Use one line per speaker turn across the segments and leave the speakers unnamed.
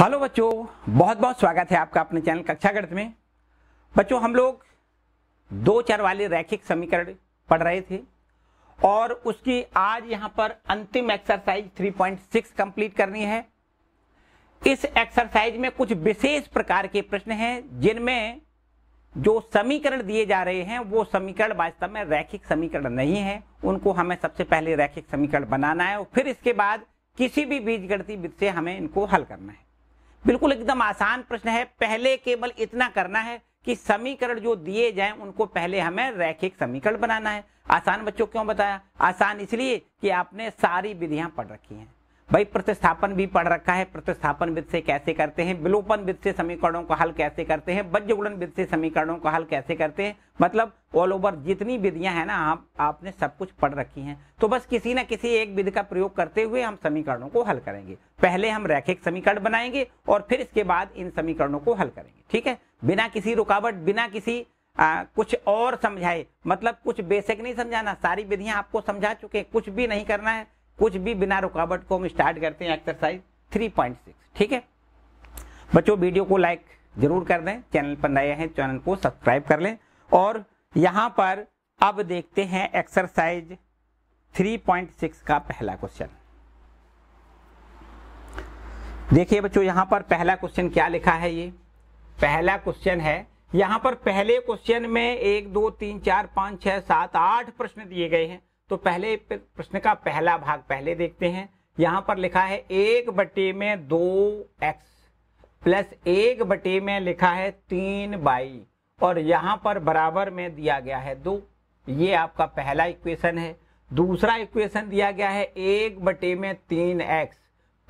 hello बच्चों बहुत बहुत स्वागत है आपका अपने चैनल कक्षा गणित में बच्चों हम लोग दो चार वाले रैखिक समीकरण पढ़ रहे थे और उसकी आज यहां पर अंतिम एक्सरसाइज 3.6 कंप्लीट करनी है इस एक्सरसाइज में कुछ विशेष प्रकार के प्रश्न हैं जिनमें जो समीकरण दिए जा रहे हैं वो समीकरण वास्तव में रैखिक समीकरण नहीं है उनको हमें सबसे पहले रैखिक समीकरण बनाना है और फिर इसके बाद किसी भी बीज गणती से हमें इनको हल करना है बिल्कुल एकदम आसान प्रश्न है पहले केवल इतना करना है कि समीकरण जो दिए जाएं उनको पहले हमें रैखिक समीकरण बनाना है आसान बच्चों क्यों बताया आसान इसलिए कि आपने सारी विधियां पढ़ रखी हैं भाई प्रतिस्थापन भी पढ़ रखा है प्रतिस्थापन विद से कैसे करते हैं विलोपन विद से समीकरणों का हल कैसे करते हैं वज्र विद से समीकरणों का हल कैसे करते हैं मतलब ऑल ओवर जितनी विधियां हैं ना आप आपने सब कुछ पढ़ रखी हैं तो बस किसी ना किसी एक विधि का प्रयोग करते हुए हम समीकरणों को हल करेंगे पहले हम रैखिक समीकरण बनाएंगे और फिर इसके बाद इन समीकरणों को हल करेंगे ठीक है बिना किसी रुकावट बिना किसी आ, कुछ और समझाए मतलब कुछ बेसिक नहीं समझाना सारी विधियां आपको समझा चुके हैं कुछ भी नहीं करना है कुछ भी बिना रुकावट को हम स्टार्ट करते हैं एक्सरसाइज 3.6 ठीक है बच्चों वीडियो को लाइक जरूर कर दें चैनल पर नए हैं चैनल को सब्सक्राइब कर लें और यहां पर अब देखते हैं एक्सरसाइज 3.6 का पहला क्वेश्चन देखिए बच्चों यहां पर पहला क्वेश्चन क्या लिखा है ये पहला क्वेश्चन है यहां पर पहले क्वेश्चन में एक दो तीन चार पांच छह सात आठ प्रश्न दिए गए हैं तो पहले प्रश्न का पहला भाग पहले देखते हैं यहां पर लिखा है एक बटे में दो एक्स प्लस एक बटे में लिखा है तीन बाई और यहां पर बराबर में दिया गया है दो ये आपका पहला इक्वेशन है दूसरा इक्वेशन दिया गया है एक बटे में तीन एक्स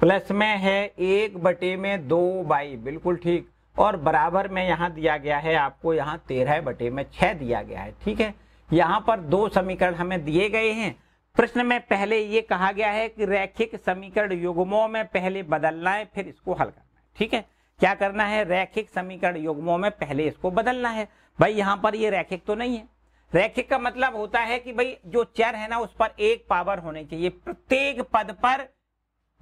प्लस में है एक बटे में दो बाई बिल्कुल ठीक और बराबर में यहां दिया गया है आपको यहां तेरह बटे में छह दिया गया है ठीक है यहाँ पर दो समीकरण हमें दिए गए हैं प्रश्न में पहले ये कहा गया है कि रैखिक समीकरण युग्मों में पहले बदलना है फिर इसको हल करना है ठीक है क्या करना है रैखिक समीकरण युग्मों में पहले इसको बदलना है भाई यहाँ पर ये रैखिक तो नहीं है रैखिक का मतलब होता है कि भाई जो चर है ना उस पर एक पावर होनी चाहिए प्रत्येक पद पर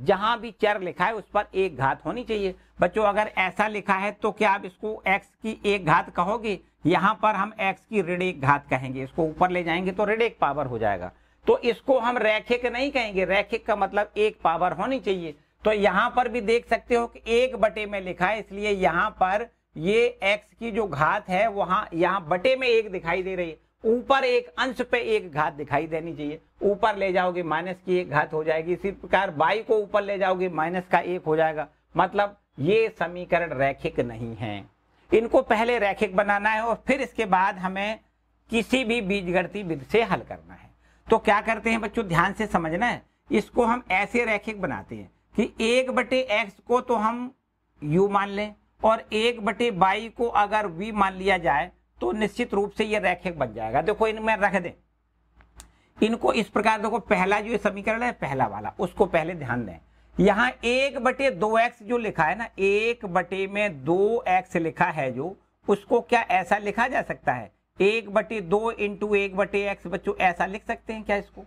जहां भी चर लिखा है उस पर एक घात होनी चाहिए बच्चों अगर ऐसा लिखा है तो क्या आप इसको एक्स की एक घात कहोगे यहां पर हम एक्स की ऋण एक घात कहेंगे इसको ऊपर ले जाएंगे तो ऋण एक पावर हो जाएगा तो इसको हम रैखिक नहीं कहेंगे रैखिक का मतलब एक पावर होनी चाहिए तो यहां पर भी देख सकते हो कि एक बटे में लिखा है इसलिए यहां पर ये एक्स की जो घात है वहां यहाँ बटे में एक दिखाई दे रही है ऊपर एक अंश पे एक घात दिखाई देनी चाहिए ऊपर ले जाओगे माइनस की एक घात हो जाएगी इसी प्रकार बाई को ऊपर ले जाओगे माइनस का एक हो जाएगा मतलब ये समीकरण रैखिक नहीं है इनको पहले रैखिक बनाना है और फिर इसके बाद हमें किसी भी बीजगणितीय विधि से हल करना है तो क्या करते हैं बच्चों ध्यान से समझना है इसको हम ऐसे रैखिक बनाते हैं कि एक बटे एक्स को तो हम यू मान लें और एक बटे बाई को अगर वी मान लिया जाए तो निश्चित रूप से ये रैखिक बन जाएगा देखो इनमें रख दें इनको इस प्रकार देखो पहला जो समीकरण है पहला वाला उसको पहले ध्यान दें यहां एक बटे दो एक्स जो लिखा है ना एक बटे में दो एक्स लिखा है जो उसको क्या ऐसा लिखा जा सकता है एक बटे दो इंटू एक बटे एक्स बच्चों ऐसा लिख सकते हैं क्या इसको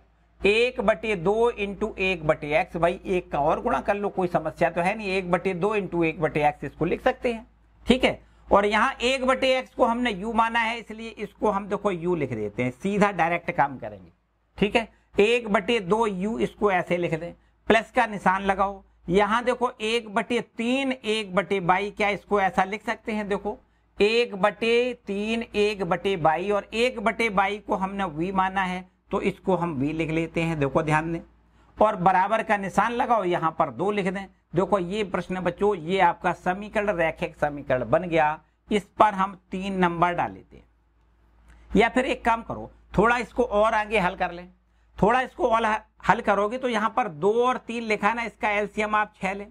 एक बटे दो इंटू एक बटे एक्स भाई एक का और गुणा कर लो कोई समस्या तो है नहीं एक बटे दो इंटू एक बटे एक्स इसको लिख सकते हैं ठीक है और यहाँ एक बटे एक्स को हमने यू माना है इसलिए इसको हम देखो यू लिख देते हैं सीधा डायरेक्ट काम करेंगे ठीक है एक बटे दो यू इसको ऐसे लिख दें प्लस का निशान लगाओ यहां देखो एक बटे तीन एक बटे बाई क्या इसको ऐसा लिख सकते हैं देखो एक बटे तीन एक बटे बाई और एक बटे बाई को हमने वी माना है तो इसको हम वी लिख लेते हैं देखो ध्यान दें और बराबर का निशान लगाओ यहां पर दो लिख दें देखो ये प्रश्न बच्चों ये आपका समीकरण रैखिक समीकरण बन गया इस पर हम तीन नंबर डाल लेते हैं या फिर एक काम करो थोड़ा इसको और आगे हल कर लें थोड़ा इसको हल करोगे तो यहां पर दो और तीन लिखा है ना इसका एलसीएम आप छह लें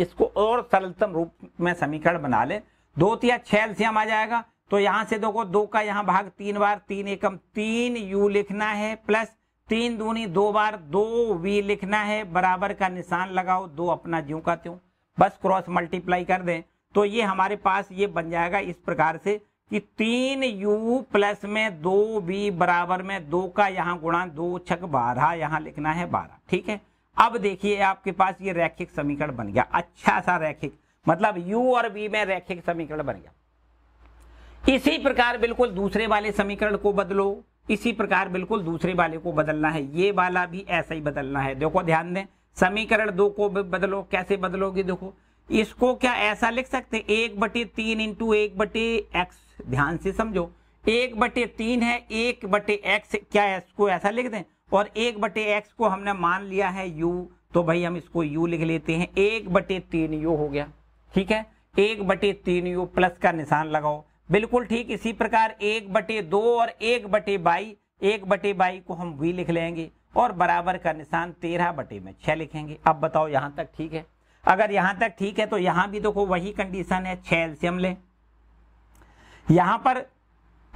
इसको और सरलतम रूप में समीकरण बना लें दो या छह एलसीएम आ जाएगा तो यहां से देखो दो का यहां भाग तीन बार तीन एकम तीन यू लिखना है प्लस तीन दूनी दो बार दो वी लिखना है बराबर का निशान लगाओ दो अपना ज्यों का त्यों बस क्रॉस मल्टीप्लाई कर दें तो ये हमारे पास ये बन जाएगा इस प्रकार से कि तीन यू प्लस में दो बी बराबर में दो का यहां गुणा दो छक बारह यहां लिखना है बारह ठीक है अब देखिए आपके पास ये रैखिक समीकरण बन गया अच्छा सा रैखिक मतलब u और v में रैखिक समीकरण बन गया इसी प्रकार बिल्कुल दूसरे वाले समीकरण को बदलो इसी प्रकार बिल्कुल दूसरे वाले को बदलना है ये वाला भी ऐसा ही बदलना है देखो ध्यान दें समीकरण दो को बदलो कैसे बदलोगे देखो इसको क्या ऐसा लिख सकते एक बटे तीन इंटू एक बटे एक्स ध्यान से समझो एक बटे तीन है एक बटे एक्स क्या है इसको ऐसा लिख दें और एक बटे एक्स को हमने मान लिया है यू तो भाई हम इसको यू लिख लेते हैं एक बटे तीन यू हो गया ठीक है एक बटे तीन यू प्लस का निशान लगाओ बिल्कुल ठीक इसी प्रकार एक बटे दो और एक बटे बाई एक बटे बाई को हम वी लिख लेंगे और बराबर का निशान तेरह बटे में छह लिखेंगे अब बताओ यहां तक ठीक है अगर यहां तक ठीक है तो यहां भी देखो वही कंडीशन है छह एल्सियम लें यहां पर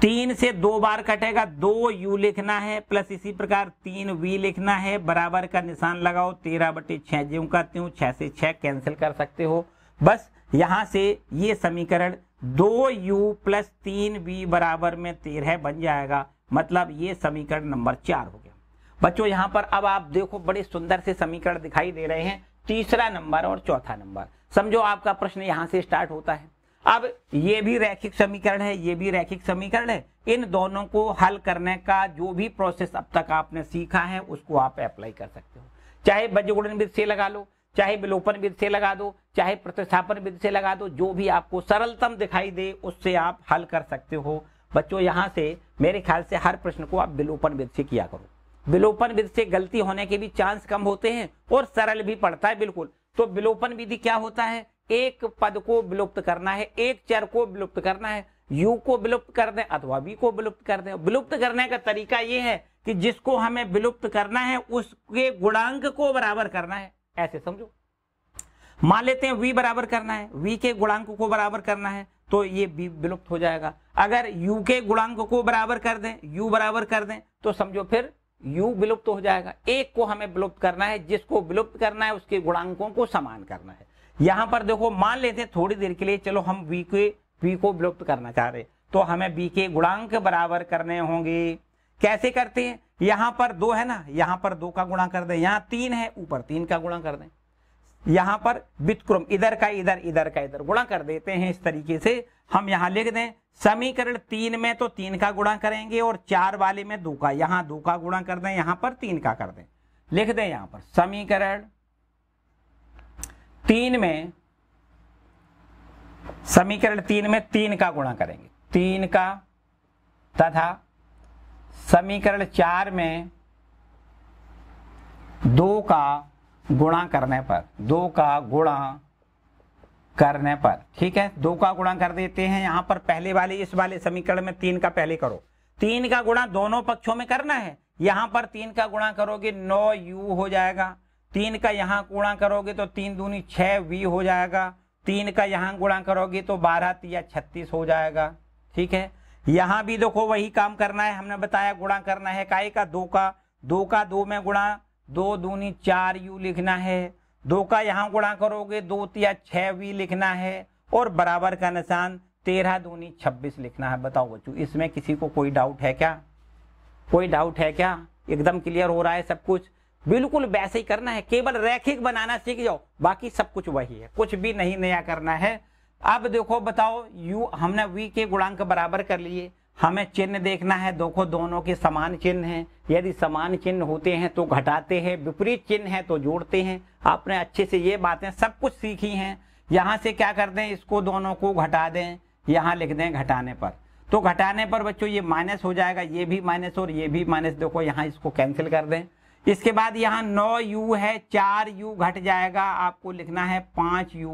तीन से दो बार कटेगा दो यू लिखना है प्लस इसी प्रकार तीन V लिखना है बराबर का निशान लगाओ तेरह बटे छह जो कहते हूँ छह से छह कैंसिल कर सकते हो बस यहां से ये समीकरण दो यू प्लस तीन वी बराबर में तेरह बन जाएगा मतलब ये समीकरण नंबर चार हो गया बच्चों यहां पर अब आप देखो बड़े सुंदर से समीकरण दिखाई दे रहे हैं तीसरा नंबर और चौथा नंबर समझो आपका प्रश्न यहां से स्टार्ट होता है अब ये भी रैखिक समीकरण है ये भी रैखिक समीकरण है इन दोनों को हल करने का जो भी प्रोसेस अब तक आपने सीखा है उसको आप अप्लाई कर सकते हो चाहे बजगुणन विधि से लगा लो चाहे विलोपन विधि से लगा दो चाहे प्रतिस्थापन विधि से लगा दो जो भी आपको सरलतम दिखाई दे उससे आप हल कर सकते हो बच्चों यहां से मेरे ख्याल से हर प्रश्न को आप विलोपन विधि से किया करो विलोपन विधि से गलती होने के भी चांस कम होते हैं और सरल भी पड़ता है बिल्कुल तो विलोपन विधि क्या होता है एक पद को विलुप्त करना है एक चर को विलुप्त करना है यू को विलुप्त कर दें अथवा वी को विलुप्त कर दें विलुप्त करने का तरीका यह है कि जिसको हमें विलुप्त करना है उसके गुणांक को बराबर करना है ऐसे समझो मान लेते हैं वी बराबर करना है वी के गुणांक को बराबर करना है तो ये बी विलुप्त हो जाएगा अगर यू के गुणांक को बराबर कर दें यू बराबर कर दें तो समझो फिर यू विलुप्त हो जाएगा एक को हमें विलुप्त करना है जिसको विलुप्त करना है उसके गुणांकों को समान करना है यहां पर देखो मान लेते हैं थोड़ी देर के लिए चलो हम बी के बी को विलुप्त करना चाह रहे तो हमें बी के गुणांक बराबर करने होंगे कैसे करते हैं यहां पर दो है ना यहां पर दो का गुणा कर दें यहां तीन है ऊपर तीन का गुणा कर दें यहां पर वितक्रम इधर का इधर इधर का इधर गुणा कर देते हैं इस तरीके से हम यहां लिख दें समीकरण तीन में तो तीन का गुणा करेंगे और चार वाले में दो का यहां दो का गुणा कर दें यहां पर तीन का कर दें लिख दें यहां पर समीकरण तीन में समीकरण तीन में तीन का गुणा करेंगे तीन का तथा समीकरण चार में दो का गुणा करने पर दो का गुणा करने पर ठीक है दो का गुणा कर देते हैं यहां पर पहले वाले इस वाले समीकरण में तीन का पहले करो तीन का गुणा दोनों पक्षों में करना है यहां पर तीन का गुणा करोगे नौ यू हो जाएगा तीन का यहाँ गुणा करोगे तो तीन दूनी छः वी हो जाएगा तीन का यहाँ गुणा करोगे तो बारह तिया छत्तीस हो जाएगा ठीक है यहाँ भी देखो वही काम करना है हमने बताया गुणा करना है काय का दो का दो का दो में गुणा दो दूनी चार यू लिखना है दो का यहाँ गुणा करोगे दो तिया छः वी लिखना है और बराबर का निशान तेरह दूनी छब्बीस लिखना है बताओ बच्चों इसमें किसी को कोई डाउट है क्या कोई डाउट है क्या एकदम क्लियर हो रहा है सब कुछ बिल्कुल वैसे ही करना है केवल रैखिक बनाना सीख जाओ बाकी सब कुछ वही है कुछ भी नहीं नया करना है अब देखो बताओ यू हमने वी के गुणांक बराबर कर लिए हमें चिन्ह देखना है देखो दोनों के समान चिन्ह हैं यदि समान चिन्ह होते हैं तो घटाते हैं विपरीत चिन्ह है तो जोड़ते हैं आपने अच्छे से ये बातें सब कुछ सीखी हैं यहाँ से क्या कर दें इसको दोनों को घटा दें यहाँ लिख दें घटाने पर तो घटाने पर बच्चों ये माइनस हो जाएगा ये भी माइनस और ये भी माइनस देखो यहाँ इसको कैंसिल कर दें इसके बाद यहाँ नौ यू है चार यू घट जाएगा आपको लिखना है पांच यू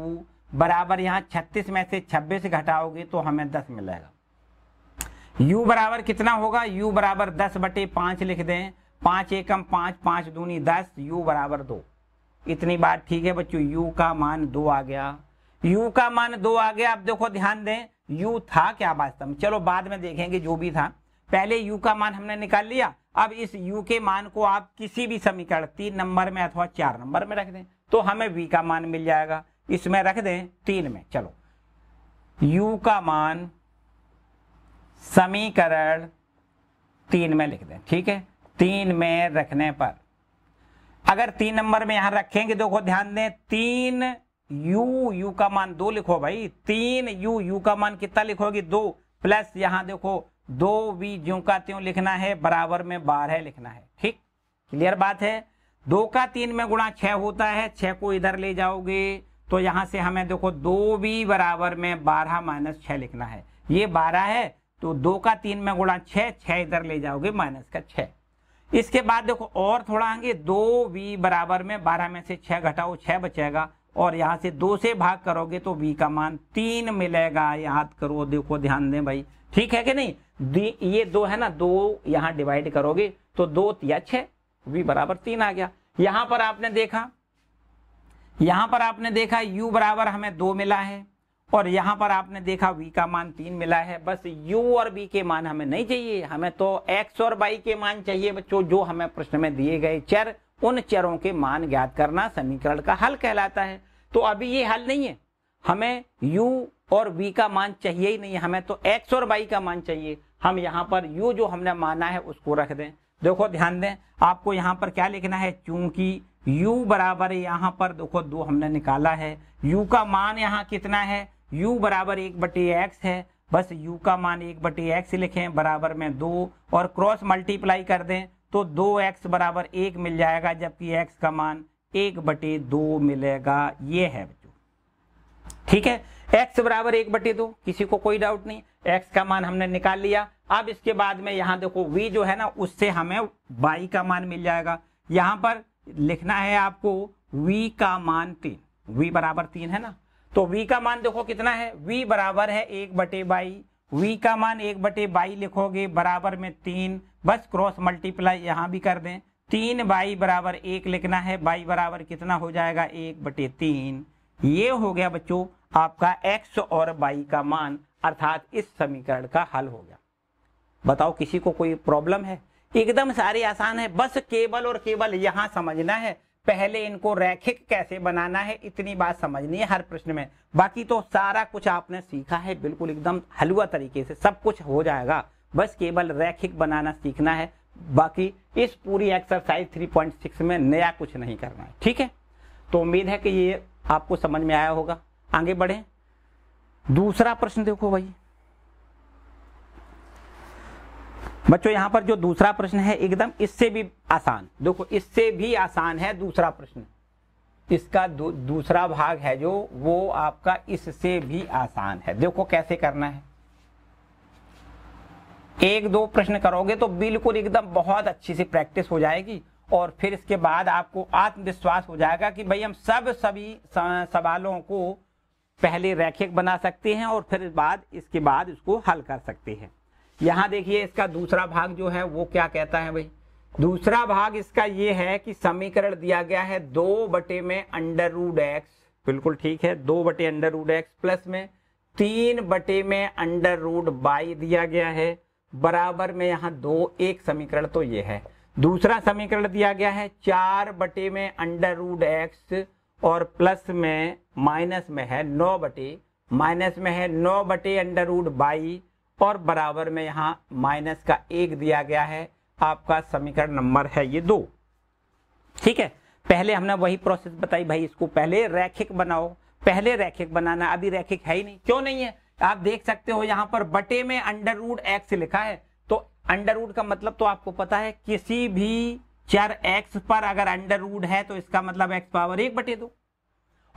बराबर यहाँ छत्तीस में से छब्बीस घटाओगे तो हमें दस मिलेगा u बराबर कितना होगा u बराबर दस बटे पांच लिख दें पांच एकम पांच पांच दूनी दस u बराबर दो इतनी बात ठीक है बच्चों u का मान दो आ गया u का मान दो आ गया आप देखो ध्यान दें u था क्या वास्तव में चलो बाद में देखेंगे जो भी था पहले u का मान हमने निकाल लिया अब इस यू के मान को आप किसी भी समीकरण तीन नंबर में अथवा चार नंबर में रख दें तो हमें वी का मान मिल जाएगा इसमें रख दें तीन में चलो यू का मान समीकरण तीन में लिख दें ठीक है तीन में रखने पर अगर तीन नंबर में यहां रखेंगे देखो ध्यान दें तीन यू यू का मान दो लिखो भाई तीन यू यू का मान कितना लिखोगे दो प्लस यहां देखो दो वी जो का त्यों लिखना है बराबर में बारह लिखना है ठीक क्लियर बात है दो का तीन में गुणा छह होता है छह को इधर ले जाओगे तो यहां से हमें देखो दो वी बराबर में बारह माइनस छह लिखना है ये बारह है तो दो का तीन में गुणा छह छह इधर ले जाओगे माइनस का छह इसके बाद देखो और थोड़ा आगे दो वी बराबर में बारह में से छह घटाओ छह बचेगा और यहां से दो से भाग करोगे तो वी का मान तीन मिलेगा याद करो देखो ध्यान दें भाई ठीक है कि नहीं ये दो है ना दो यहां डिवाइड करोगे तो दो या छह वी बराबर तीन आ गया यहां पर आपने देखा यहां पर आपने देखा u बराबर हमें दो मिला है और यहां पर आपने देखा v का मान तीन मिला है बस u और v के मान हमें नहीं चाहिए हमें तो x और y के मान चाहिए बच्चों जो हमें प्रश्न में दिए गए चर उन चरों के मान ज्ञात करना समीकरण का हल कहलाता है तो अभी ये हल नहीं है हमें u और v का मान चाहिए ही नहीं हमें तो x और y का मान चाहिए हम यहाँ पर यू जो हमने माना है उसको रख दें देखो ध्यान दें आपको यहाँ पर क्या लिखना है चूंकि u बराबर यहाँ पर देखो दो हमने निकाला है u का मान यहाँ कितना है u बराबर एक बटे एक्स है बस u का मान एक बटे एक्स लिखें बराबर में दो और क्रॉस मल्टीप्लाई कर दें तो दो एक्स बराबर एक मिल जाएगा जबकि x का मान एक बटे दो मिलेगा ये है बच्चों ठीक है x बराबर एक बटे दो किसी को कोई डाउट नहीं x का मान हमने निकाल लिया अब इसके बाद में यहां देखो वी जो है ना उससे हमें y का मान मिल जाएगा यहां पर लिखना है आपको वी का मान तीन वी बराबर तीन है ना तो वी का मान देखो कितना है वी बराबर है एक बटे बाई वी का मान एक बटे बाई लिखोगे बराबर में तीन बस क्रॉस मल्टीप्लाई यहां भी कर दें तीन बाई बराबर एक लिखना है बाई बराबर कितना हो जाएगा एक बटे तीन ये हो गया बच्चों आपका एक्स और बाई का मान अर्थात इस समीकरण का हल हो गया बताओ किसी को कोई प्रॉब्लम है एकदम सारे आसान है बस केवल और केवल यहाँ समझना है पहले इनको रैखिक कैसे बनाना है इतनी बात समझनी है हर प्रश्न में बाकी तो सारा कुछ आपने सीखा है बिल्कुल एकदम हलवा तरीके से सब कुछ हो जाएगा बस केवल रैखिक बनाना सीखना है बाकी इस पूरी एक्सरसाइज 3.6 में नया कुछ नहीं करना है ठीक है तो उम्मीद है कि ये आपको समझ में आया होगा आगे बढ़े दूसरा प्रश्न देखो भाई बच्चों यहां पर जो दूसरा प्रश्न है एकदम इससे भी आसान देखो इससे भी आसान है दूसरा प्रश्न इसका दू, दूसरा भाग है जो वो आपका इससे भी आसान है देखो कैसे करना है एक दो प्रश्न करोगे तो बिल्कुल एकदम बहुत अच्छी सी प्रैक्टिस हो जाएगी और फिर इसके बाद आपको आत्मविश्वास हो जाएगा कि भाई हम सब सभी सवालों को पहले रैखिक बना सकते हैं और फिर बाद इसके बाद इसको हल कर सकते हैं यहां देखिए इसका दूसरा भाग जो है वो क्या कहता है भाई दूसरा भाग इसका ये है कि समीकरण दिया गया है दो बटे में अंडर रूड एक्स बिल्कुल ठीक है दो बटे अंडर रूड एक्स प्लस में तीन बटे में अंडर रूड बाई दिया गया है बराबर में यहां दो एक समीकरण तो ये है दूसरा समीकरण दिया गया है चार बटे में अंडर रूड एक्स और प्लस में माइनस में है नौ बटे माइनस में है नौ बटे अंडर रूड बाई और बराबर में यहां माइनस का एक दिया गया है आपका समीकरण नंबर है ये दो ठीक है पहले हमने वही प्रोसेस बताई भाई इसको पहले रैखिक बनाओ पहले रैखिक बनाना अभी रैखिक है ही नहीं क्यों नहीं है आप देख सकते हो यहां पर बटे में अंडर रूट एक्स लिखा है तो अंडर रूट का मतलब तो आपको पता है किसी भी चार एक्स पर अगर अंडर रूट है तो इसका मतलब एक्स पावर एक बटे दो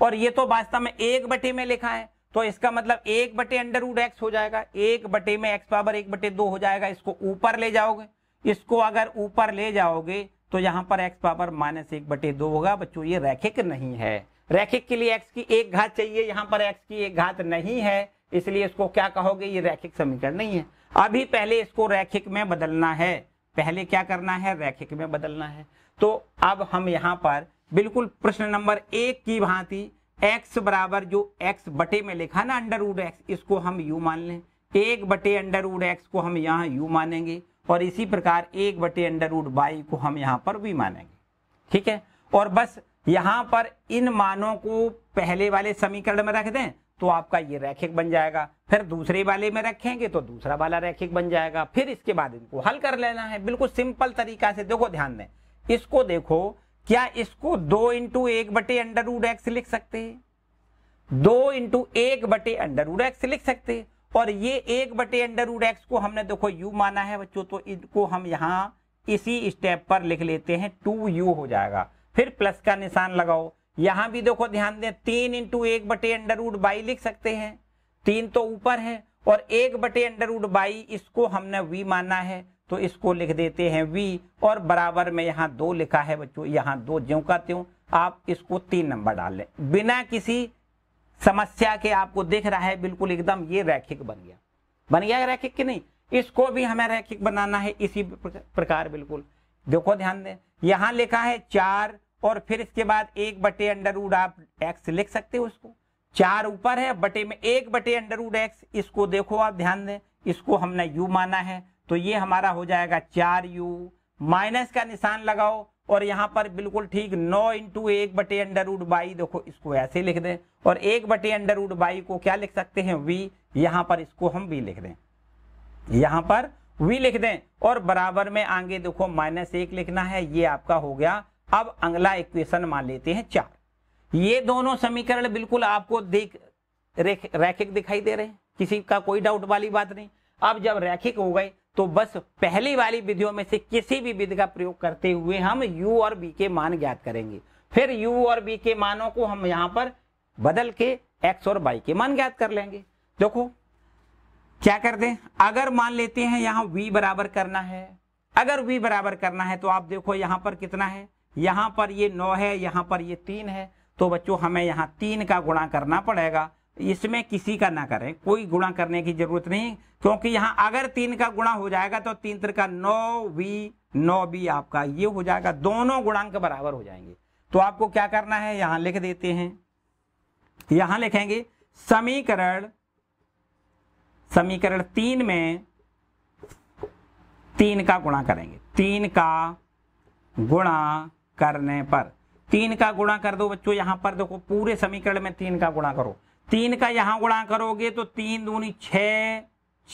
और ये तो वास्तव में एक बटे में लिखा है तो इसका मतलब एक बटे अंडर रूट एक्स हो जाएगा एक बटे में एक्स पावर एक बटे दो हो जाएगा इसको ऊपर ले जाओगे इसको अगर ऊपर ले जाओगे तो यहां पर एक्स पावर माइनस एक बटे दो होगा बच्चों ये रैखिक नहीं है रैखिक के लिए एक्स की एक घात चाहिए यहां पर एक्स की एक घात नहीं है इसलिए इसको क्या कहोगे ये रैखिक समीकरण नहीं है अभी पहले इसको रैखिक में बदलना है पहले क्या करना है रैखिक में बदलना है तो अब हम यहां पर बिल्कुल प्रश्न नंबर एक की भांति x बराबर जो x बटे में लिखा ना अंडर रूड एक्स इसको हम u मान लें एक बटे अंडर रूड एक्स को हम यहाँ u मानेंगे और इसी प्रकार एक बटे अंडर रूड वाई को हम यहाँ पर v मानेंगे ठीक है और बस यहाँ पर इन मानों को पहले वाले समीकरण में रख दें तो आपका ये रैखिक बन जाएगा फिर दूसरे वाले में रखेंगे तो दूसरा वाला रैखिक बन जाएगा फिर इसके बाद इनको हल कर लेना है बिल्कुल सिंपल तरीका से देखो ध्यान दें इसको देखो क्या इसको दो इंटू एक बटे अंडरवुड एक्स लिख सकते हैं दो इंटू एक बटे अंडरवुड एक्स लिख सकते हैं और ये एक बटे अंडरवुड एक्स को हमने देखो यू माना है बच्चों तो इनको हम यहां इसी स्टेप पर लिख लेते हैं टू यू हो जाएगा फिर प्लस का निशान लगाओ यहां भी देखो ध्यान दें तीन इंटू एक बटे अंडरवुड बाई लिख सकते हैं तीन तो ऊपर है और एक बटे अंडरवुड बाई इसको हमने वी माना है तो इसको लिख देते हैं वी और बराबर में यहाँ दो लिखा है बच्चों यहाँ दो जो का त्यों आप इसको तीन नंबर डाल लें बिना किसी समस्या के आपको दिख रहा है बिल्कुल एकदम ये रैखिक बन गया बन गया रैखिक कि नहीं इसको भी हमें रैखिक बनाना है इसी प्रकार बिल्कुल देखो ध्यान दें यहां लिखा है चार और फिर इसके बाद एक बटे अंडरवुड आप एक्स लिख सकते हो इसको चार ऊपर है बटे में एक बटे अंडरवुड एक्स इसको देखो आप ध्यान दें इसको हमने यू माना है तो ये हमारा हो जाएगा चार यू माइनस का निशान लगाओ और यहां पर बिल्कुल ठीक नौ इंटू एक बटे अंडर उड बाई देखो इसको ऐसे लिख दें और एक बटे अंडर उड बाई को क्या लिख सकते हैं वी यहां पर इसको हम वी लिख दें यहां पर वी लिख दें और बराबर में आगे देखो माइनस एक लिखना है ये आपका हो गया अब अगला इक्वेशन मान लेते हैं चार ये दोनों समीकरण बिल्कुल आपको देख रेख दिखाई दे रहे हैं किसी का कोई डाउट वाली बात नहीं अब जब रैखिक हो गए तो बस पहली वाली विधियों में से किसी भी विधि का प्रयोग करते हुए हम u और b के मान ज्ञात करेंगे फिर u और b के मानों को हम यहां पर बदल के x और y के मान ज्ञात कर लेंगे देखो क्या कर दे अगर मान लेते हैं यहां v बराबर करना है अगर v बराबर करना है तो आप देखो यहां पर कितना है यहां पर ये नौ है यहां पर ये तीन है तो बच्चों हमें यहां तीन का गुणा करना पड़ेगा इसमें किसी का ना करें कोई गुणा करने की जरूरत नहीं क्योंकि यहां अगर तीन का गुणा हो जाएगा तो तीन तिर का नौ वी नौ बी आपका ये हो जाएगा दोनों गुणांक बराबर हो जाएंगे तो आपको क्या करना है यहां लिख देते हैं यहां लिखेंगे समीकरण समीकरण तीन में तीन का गुणा करेंगे तीन का गुणा करने पर तीन का गुणा कर दो बच्चों यहां पर देखो पूरे समीकरण में तीन का गुणा करो तीन का यहां गुणा करोगे तो तीन दूनी छ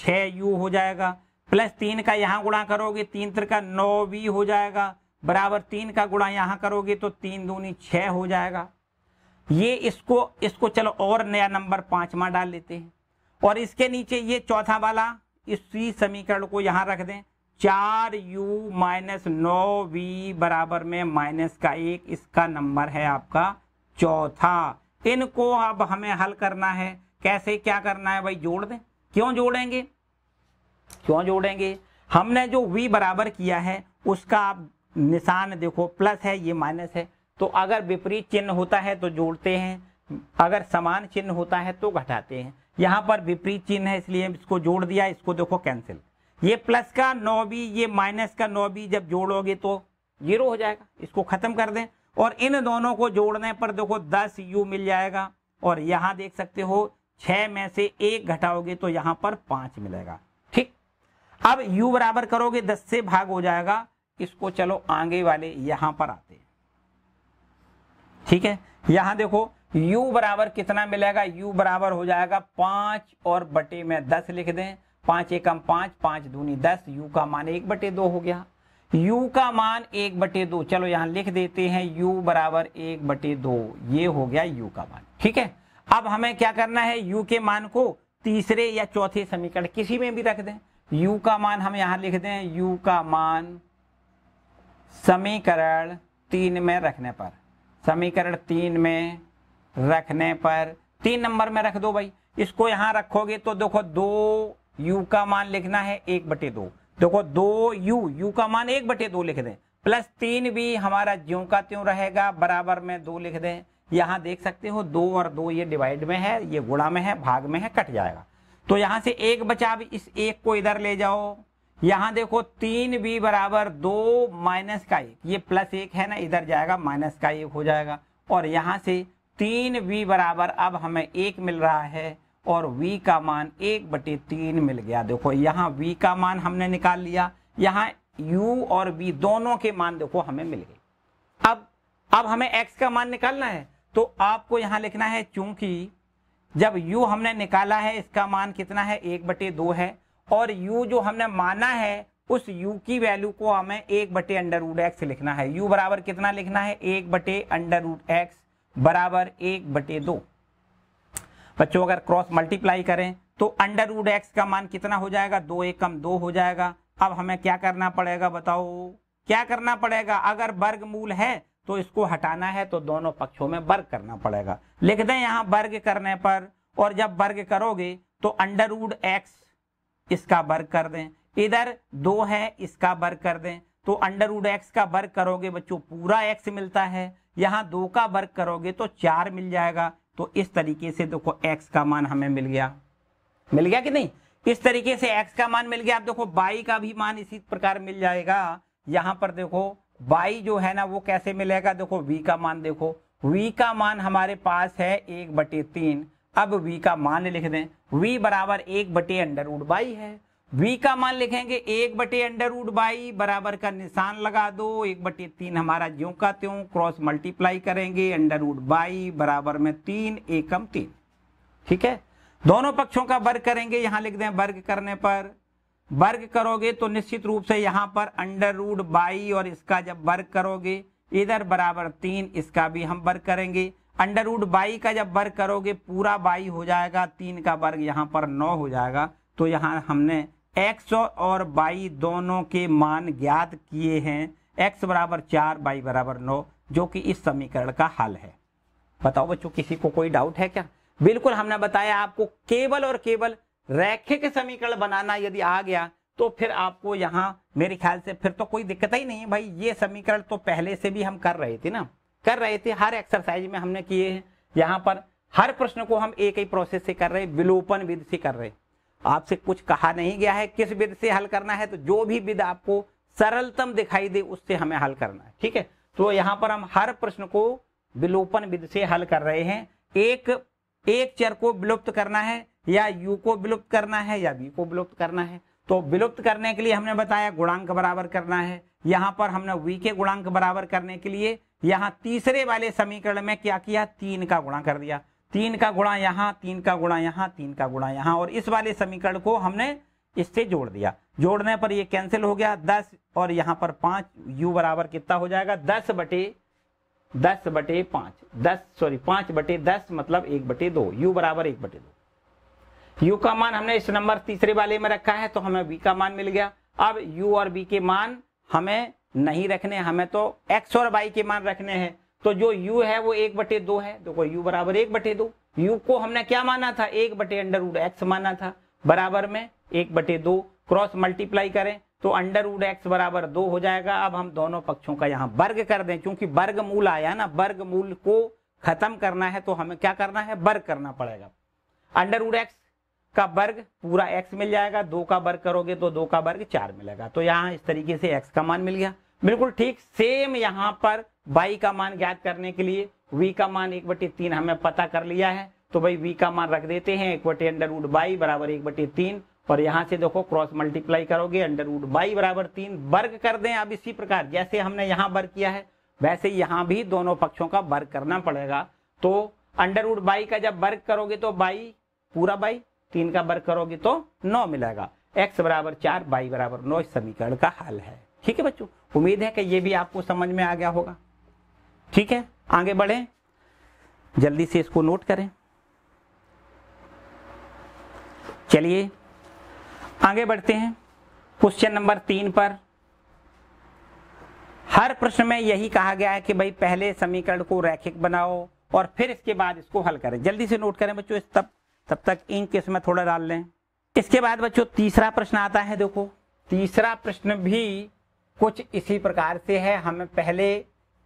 छ यू हो जाएगा प्लस तीन का यहां गुणा करोगे तीन त्रिका नौ वी हो जाएगा बराबर तीन का गुणा यहां करोगे तो तीन दूनी छ हो जाएगा ये इसको इसको चलो और नया नंबर पांचवा डाल लेते हैं और इसके नीचे ये चौथा वाला इसी समीकरण को यहां रख दें चार यू माइनस नौ वी बराबर में माइनस का एक इसका नंबर है आपका चौथा इनको अब हमें हल करना है कैसे क्या करना है भाई जोड़ दें क्यों जोड़ेंगे क्यों जोड़ेंगे हमने जो v बराबर किया है उसका आप निशान देखो प्लस है ये माइनस है तो अगर विपरीत चिन्ह होता है तो जोड़ते हैं अगर समान चिन्ह होता है तो घटाते हैं यहां पर विपरीत चिन्ह है इसलिए इसको जोड़ दिया इसको देखो कैंसिल ये प्लस का नौ बी ये माइनस का नौ बी जब जोड़ोगे तो जीरो हो जाएगा इसको खत्म कर दें और इन दोनों को जोड़ने पर देखो दस यू मिल जाएगा और यहां देख सकते हो छह में से एक घटाओगे तो यहां पर पांच मिलेगा ठीक अब यू बराबर करोगे दस से भाग हो जाएगा इसको चलो आगे वाले यहां पर आते हैं ठीक है यहां देखो u बराबर कितना मिलेगा u बराबर हो जाएगा पांच और बटे में दस लिख दें पांच एकम पांच पांच दूनी दस u का मान एक बटे दो हो गया u का मान एक बटे दो चलो यहां लिख देते हैं u बराबर एक बटे दो ये हो गया u का मान ठीक है अब हमें क्या करना है u के मान को तीसरे या चौथे समीकरण किसी में भी रख दें u का मान हम यहां लिख दें u का मान समीकरण तीन में रखने पर समीकरण तीन में रखने पर तीन नंबर में रख दो भाई इसको यहां रखोगे तो देखो दो यू का मान लिखना है एक बटे दो देखो दो यू यू का मान एक बटे दो लिख दें प्लस तीन भी हमारा ज्यों का त्यों रहेगा बराबर में दो लिख दें यहां देख सकते हो दो और दो ये डिवाइड में है ये गुणा में है भाग में है कट जाएगा तो यहां से एक बचा भी इस एक को इधर ले जाओ यहां देखो तीन भी बराबर दो माइनस का एक ये प्लस एक है ना इधर जाएगा माइनस का एक हो जाएगा और यहां से तीन भी बराबर अब हमें एक मिल रहा है और v का मान एक बटे तीन मिल गया देखो यहाँ v का मान हमने निकाल लिया यहाँ u और v दोनों के मान देखो हमें मिल गए अब अब हमें x का मान निकालना है तो आपको यहाँ लिखना है चूंकि जब u हमने निकाला है इसका मान कितना है एक बटे दो है और u जो हमने माना है उस u की वैल्यू को हमें एक बटे अंडर रूट एक्स लिखना है u बराबर कितना लिखना है एक बटे अंडर रूट एक्स बराबर एक बटे दो बच्चों अगर क्रॉस मल्टीप्लाई करें तो अंडर रूड एक्स का मान कितना हो जाएगा दो एक कम दो हो जाएगा अब हमें क्या करना पड़ेगा बताओ क्या करना पड़ेगा अगर वर्ग मूल है तो इसको हटाना है तो दोनों पक्षों में वर्ग करना पड़ेगा लिख दें यहां वर्ग करने पर और जब वर्ग करोगे तो अंडर रूड एक्स इसका वर्ग कर दें इधर दो है इसका वर्ग कर दें तो अंडर रूड एक्स का वर्ग करोगे बच्चों पूरा एक्स मिलता है यहां दो का वर्ग करोगे तो चार मिल जाएगा तो इस तरीके से देखो एक्स का मान हमें मिल गया मिल गया कि नहीं इस तरीके से एक्स का मान मिल गया आप देखो बाई का भी मान इसी प्रकार मिल जाएगा यहां पर देखो बाई जो है ना वो कैसे मिलेगा देखो वी का मान देखो वी का मान हमारे पास है एक बटे तीन अब वी का मान लिख दें वी बराबर एक बटे अंडर उड बाई है v का मान लिखेंगे एक बटे अंडर रूट बाई बराबर का निशान लगा दो एक बटे तीन हमारा ज्यो का त्यों क्रॉस मल्टीप्लाई करेंगे अंडर रूट बाई बराबर में तीन एकम तीन ठीक है दोनों पक्षों का वर्ग करेंगे यहां लिख दें वर्ग करने पर वर्ग करोगे तो निश्चित रूप से यहां पर अंडर रूट बाई और इसका जब वर्ग करोगे इधर बराबर तीन इसका भी हम वर्ग करेंगे अंडर रूट बाई का जब वर्ग करोगे पूरा बाई हो जाएगा तीन का वर्ग यहाँ पर नौ हो जाएगा तो यहां हमने एक्स और बाई दोनों के मान ज्ञात किए हैं एक्स बराबर चार बाई बराबर नौ जो कि इस समीकरण का हल है बताओ बच्चों किसी को कोई डाउट है क्या बिल्कुल हमने बताया आपको केवल और केवल रैखिक समीकरण बनाना यदि आ गया तो फिर आपको यहाँ मेरे ख्याल से फिर तो कोई दिक्कत ही नहीं है भाई ये समीकरण तो पहले से भी हम कर रहे थे ना कर रहे थे हर एक्सरसाइज में हमने किए हैं यहाँ पर हर प्रश्न को हम एक ही प्रोसेस से कर रहे विलोपन विधि से कर रहे आपसे कुछ कहा नहीं गया है किस विध से हल करना है तो जो भी विध आपको सरलतम दिखाई दे उससे हमें हल करना है ठीक है तो यहां पर हम हर प्रश्न को विलोपन विद से हल कर रहे हैं एक एक चर को विलुप्त करना है या यू को विलुप्त करना है या बी को विलुप्त करना है तो विलुप्त करने के लिए हमने बताया गुणांक बराबर करना है यहां पर हमने वी के गुणांक बराबर करने के लिए यहां तीसरे वाले समीकरण में क्या किया तीन का गुणा कर दिया तीन का गुणा यहाँ तीन का गुणा यहाँ तीन का गुणा यहाँ और इस वाले समीकरण को हमने इससे जोड़ दिया जोड़ने पर ये कैंसिल हो गया दस और यहाँ पर पांच u बराबर कितना हो जाएगा दस बटे दस बटे पांच दस सॉरी पांच बटे दस मतलब एक बटे दो यू बराबर एक बटे दो यू का मान हमने इस नंबर तीसरे वाले में रखा है तो हमें बी का मान मिल गया अब यू और बी के मान हमें नहीं रखने हमें तो एक्स और वाई के मान रखने हैं तो जो u है वो एक बटे दो है तो यू बराबर एक बटे दो यू को हमने क्या माना था एक बटे अंडर उड एक्स माना था बराबर में एक बटे दो क्रॉस मल्टीप्लाई करें तो अंडर उड एक्स बराबर दो हो जाएगा अब हम दोनों पक्षों का यहाँ वर्ग कर दें क्योंकि वर्ग मूल आया ना वर्ग मूल को खत्म करना है तो हमें क्या करना है वर्ग करना पड़ेगा अंडर उड एक्स का वर्ग पूरा एक्स मिल जाएगा दो का वर्ग करोगे तो दो का वर्ग चार मिलेगा तो यहाँ इस तरीके से एक्स का मान मिल गया बिल्कुल ठीक सेम यहां पर बाई का मान ज्ञात करने के लिए वी का मान एक बटे तीन हमें पता कर लिया है तो भाई वी का मान रख देते हैं एक बटे अंडर वुड बाई बराबर एक बटे तीन और यहां से देखो क्रॉस मल्टीप्लाई करोगे अंडर वुड बाई बराबर तीन वर्ग कर दें अब इसी प्रकार जैसे हमने यहां वर्ग किया है वैसे यहां भी दोनों पक्षों का वर्ग करना पड़ेगा तो अंडर वुड बाई का जब वर्ग करोगे तो बाई पूरा बाई तीन का वर्ग करोगे तो नौ मिलेगा एक्स बराबर चार बाई बराबर नौ इस समीकरण का हल है ठीक है बच्चों उम्मीद है कि ये भी आपको समझ में आ गया होगा ठीक है आगे बढ़े जल्दी से इसको नोट करें चलिए आगे बढ़ते हैं क्वेश्चन नंबर तीन पर हर प्रश्न में यही कहा गया है कि भाई पहले समीकरण को रैखिक बनाओ और फिर इसके बाद इसको हल करें जल्दी से नोट करें बच्चों तब तब तक इन केस में थोड़ा डाल लें इसके बाद बच्चों तीसरा प्रश्न आता है देखो तीसरा प्रश्न भी कुछ इसी प्रकार से है हमें पहले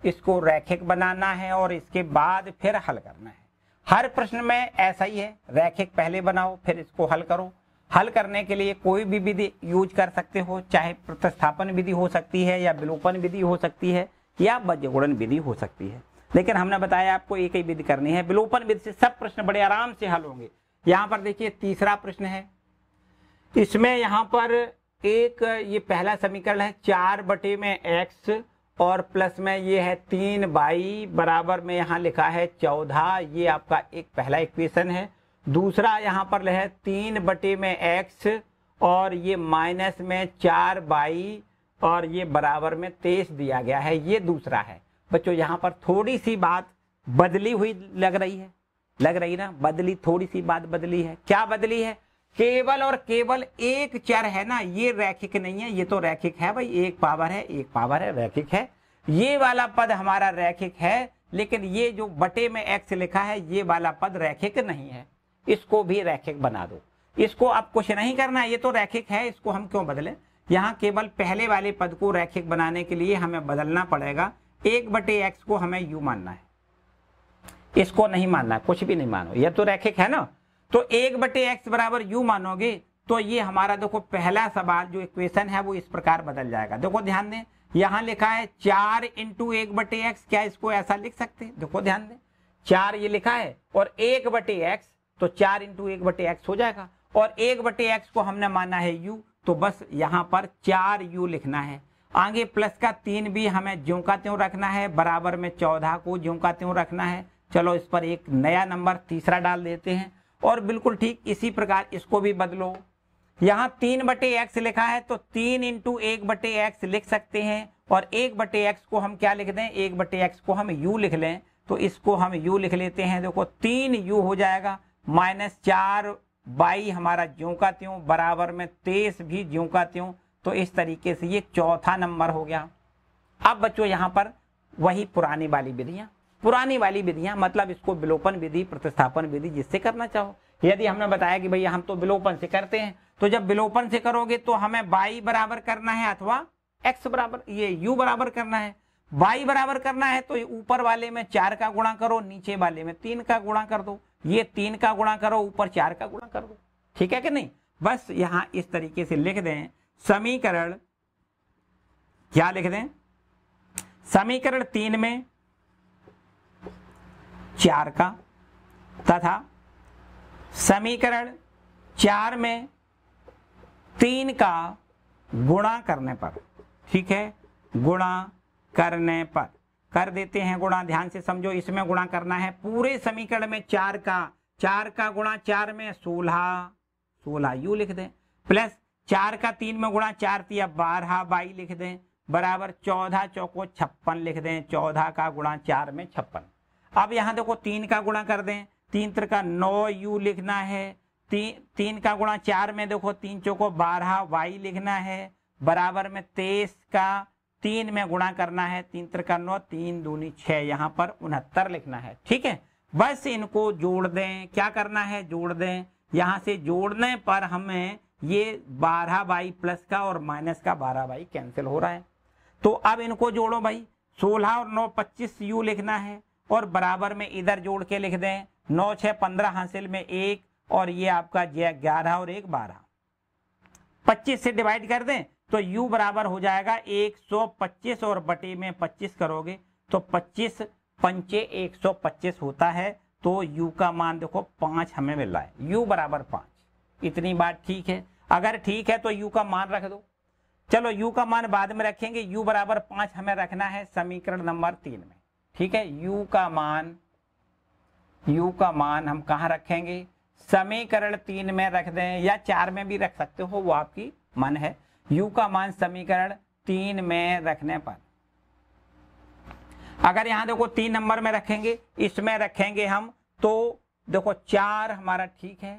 इसको रैखिक बनाना है और इसके बाद फिर हल करना है हर प्रश्न में ऐसा ही है रैखिक पहले बनाओ फिर इसको हल करो हल करने के लिए कोई भी विधि यूज कर सकते हो चाहे प्रतिस्थापन विधि हो सकती है या विलोपन विधि हो सकती है या बजगुड़न विधि हो सकती है लेकिन हमने बताया आपको एक ही विधि करनी है विलोपन विधि से सब प्रश्न बड़े आराम से हल होंगे यहां पर देखिए तीसरा प्रश्न है इसमें यहां पर एक ये पहला समीकरण है चार बटे में एक्स और प्लस में ये है तीन बाई बराबर में यहाँ लिखा है चौदह ये आपका एक पहला इक्वेशन है दूसरा यहाँ पर है तीन बटे में एक्स और ये माइनस में चार बाई और ये बराबर में तेईस दिया गया है ये दूसरा है बच्चों यहाँ पर थोड़ी सी बात बदली हुई लग रही है लग रही ना बदली थोड़ी सी बात बदली है क्या बदली है केवल और केवल एक चर है ना ये रैखिक नहीं है ये तो रैखिक है भाई एक पावर है एक पावर है रैखिक है ये वाला पद हमारा रैखिक है लेकिन ये जो बटे में एक्स लिखा है ये वाला पद रैखिक नहीं है इसको भी रैखिक बना दो इसको अब कुछ नहीं करना है ये तो रैखिक है इसको हम क्यों बदले यहाँ केवल पहले वाले पद को रैखिक बनाने के लिए हमें बदलना पड़ेगा एक बटे एक्स को हमें यू मानना है इसको नहीं मानना कुछ भी नहीं मानो यह तो रैखिक है ना तो एक बटे एक्स बराबर यू मानोगे तो ये हमारा देखो पहला सवाल जो इक्वेशन है वो इस प्रकार बदल जाएगा देखो ध्यान दें यहां लिखा है चार इंटू एक बटे एक्स क्या इसको ऐसा लिख सकते हैं देखो ध्यान दें चार ये लिखा है और एक बटे एक्स तो चार इंटू एक बटे एक्स हो जाएगा और एक बटे एक्स को हमने माना है यू तो बस यहां पर चार यू लिखना है आगे प्लस का तीन भी हमें ज्यों का त्यों रखना है बराबर में चौदह को ज्यों का त्यों रखना है चलो इस पर एक नया नंबर तीसरा डाल देते हैं और बिल्कुल ठीक इसी प्रकार इसको भी बदलो यहां तीन बटे एक्स लिखा है तो तीन इंटू एक बटे एक्स लिख सकते हैं और एक बटे एक्स को हम क्या लिख दें एक बटे एक्स को हम यू लिख लें तो इसको हम यू लिख लेते हैं देखो तीन यू हो जाएगा माइनस चार बाई हमारा ज्यों का त्यों बराबर में तेईस भी ज्योका का त्यों तो इस तरीके से ये चौथा नंबर हो गया अब बच्चों यहां पर वही पुरानी वाली विधियां पुरानी वाली विधियां मतलब इसको विलोपन विधि प्रतिस्थापन विधि जिससे करना चाहो यदि हमने बताया कि भैया हम तो विलोपन से करते हैं तो जब विलोपन से करोगे तो हमें वाई बराबर करना है अथवा एक्स बराबर ये यू बराबर करना है वाई बराबर करना है तो ऊपर वाले में चार का गुणा करो नीचे वाले में तीन का गुणा कर दो ये तीन का गुणा करो ऊपर चार का गुणा कर दो ठीक है कि नहीं बस यहां इस तरीके से लिख दें समीकरण क्या लिख दें समीकरण तीन में चार का तथा समीकरण चार में तीन का गुणा करने पर ठीक है गुणा करने पर कर देते हैं गुणा ध्यान से समझो इसमें गुणा करना है पूरे समीकरण में चार का चार का गुणा चार में सोलह सोलह यू लिख दें प्लस चार का तीन में गुणा चार या बारह बाई लिख दें बराबर चौदह चौको छप्पन लिख दें चौदह का गुणा चार में छप्पन अब यहां देखो तीन का गुणा कर दें तीन त्र का नौ यू लिखना है ती, तीन का गुणा चार में देखो तीन चौको बारह वाई लिखना है बराबर में तेईस का तीन में गुणा करना है तीन त्र का नौ तीन दूनी छह यहां पर उनहत्तर लिखना है ठीक है बस इनको जोड़ दें क्या करना है जोड़ दें यहां से जोड़ने पर हमें ये बारह बाई प्लस का और माइनस का बारह बाई कैंसिल हो रहा है तो अब इनको जोड़ो भाई सोलह और नौ पच्चीस यू लिखना है और बराबर में इधर जोड़ के लिख दें नौ छः पंद्रह हासिल में एक और ये आपका जे ग्यारह और एक बारह पच्चीस से डिवाइड कर दें तो u बराबर हो जाएगा एक सौ पच्चीस और बटे में पच्चीस करोगे तो पच्चीस पंचे एक सौ पच्चीस होता है तो u का मान देखो पांच हमें मिल रहा है u बराबर पांच इतनी बात ठीक है अगर ठीक है तो u का मान रख दो चलो u का मान बाद में रखेंगे u बराबर पांच हमें रखना है समीकरण नंबर तीन में ठीक है u का मान u का मान हम कहाँ रखेंगे समीकरण तीन में रख दें या चार में भी रख सकते हो वो आपकी मन है u का मान समीकरण तीन में रखने पर अगर यहां देखो तीन नंबर में रखेंगे इसमें रखेंगे हम तो देखो चार हमारा ठीक है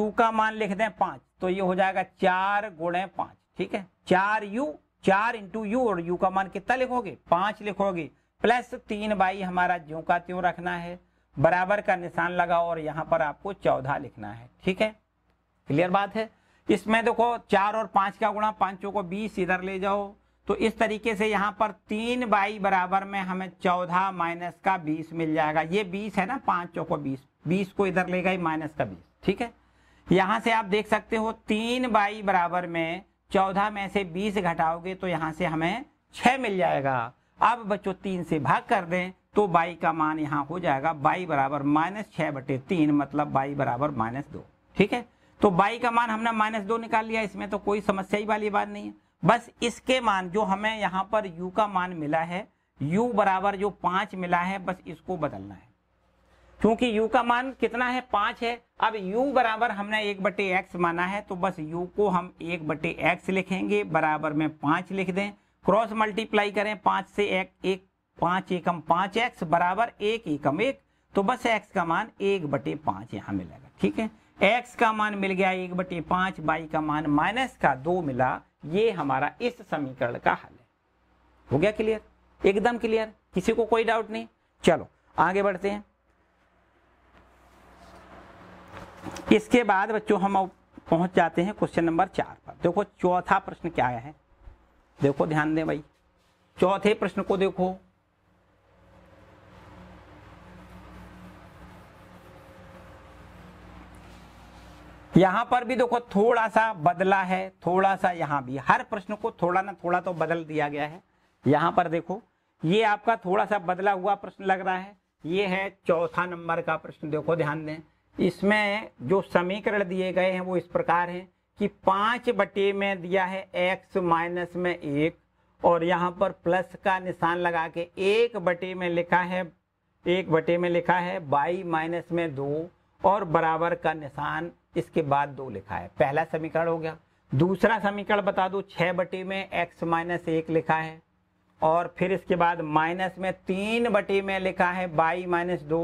u का मान लिख दें पांच तो ये हो जाएगा चार गुणे पांच ठीक है चार u चार इंटू यू और यू का मान कितना लिखोगे पांच लिखोगे प्लस तीन बाई हमारा ज्यो का त्यों रखना है बराबर का निशान लगाओ और यहां पर आपको चौदह लिखना है ठीक है क्लियर बात है इसमें देखो चार और पांच का गुणा पांचों को बीस इधर ले जाओ तो इस तरीके से यहां पर तीन बाई बराबर में हमें चौदह माइनस का बीस मिल जाएगा ये बीस है ना पांचों को बीस बीस को इधर ले गई माइनस का बीस ठीक है यहां से आप देख सकते हो तीन बाई बराबर में चौदह में से बीस घटाओगे तो यहां से हमें छह मिल जाएगा अब बच्चों तीन से भाग कर दें तो बाई का मान यहाँ हो जाएगा बाई बराबर माइनस छह बटे तीन मतलब बाई बराबर माइनस दो ठीक है तो बाई का मान हमने माइनस दो निकाल लिया इसमें तो कोई समस्या ही वाली बात नहीं है बस इसके मान जो हमें यहाँ पर यू का मान मिला है यू बराबर जो पांच मिला है बस इसको बदलना है क्योंकि यू का मान कितना है पांच है अब यू बराबर हमने एक बटे एक्स माना है तो बस यू को हम एक बटे एक्स लिखेंगे बराबर में पांच लिख दें क्रॉस मल्टीप्लाई करें पांच से एक, एक पांच एकम पांच एक्स बराबर एक एकम एक तो बस एक्स का मान एक बटे पांच यहां मिलेगा ठीक है एक्स का मान मिल गया एक बटे पांच बाई का मान माइनस का दो मिला ये हमारा इस समीकरण का हल है हो गया क्लियर एकदम क्लियर किसी को कोई डाउट नहीं चलो आगे बढ़ते हैं इसके बाद बच्चों हम पहुंच जाते हैं क्वेश्चन नंबर चार पर देखो चौथा प्रश्न क्या है देखो ध्यान दें भाई चौथे प्रश्न को देखो यहां पर भी देखो थोड़ा सा बदला है थोड़ा सा यहां भी हर प्रश्न को थोड़ा ना थोड़ा तो बदल दिया गया है यहां पर देखो ये आपका थोड़ा सा बदला हुआ प्रश्न लग रहा है ये है चौथा नंबर का प्रश्न देखो ध्यान दें इसमें जो समीकरण दिए गए हैं वो इस प्रकार हैं कि पांच बटे में दिया है एक्स माइनस में एक और यहाँ पर प्लस का निशान लगा के एक बटे में लिखा है एक बटे में लिखा है बाई माइनस में दो और बराबर का निशान इसके बाद दो लिखा है पहला समीकरण हो गया दूसरा समीकरण बता दो छह बटे में एक्स माइनस एक लिखा है और फिर इसके बाद माइनस में तीन बटे में लिखा है बाई माइनस दो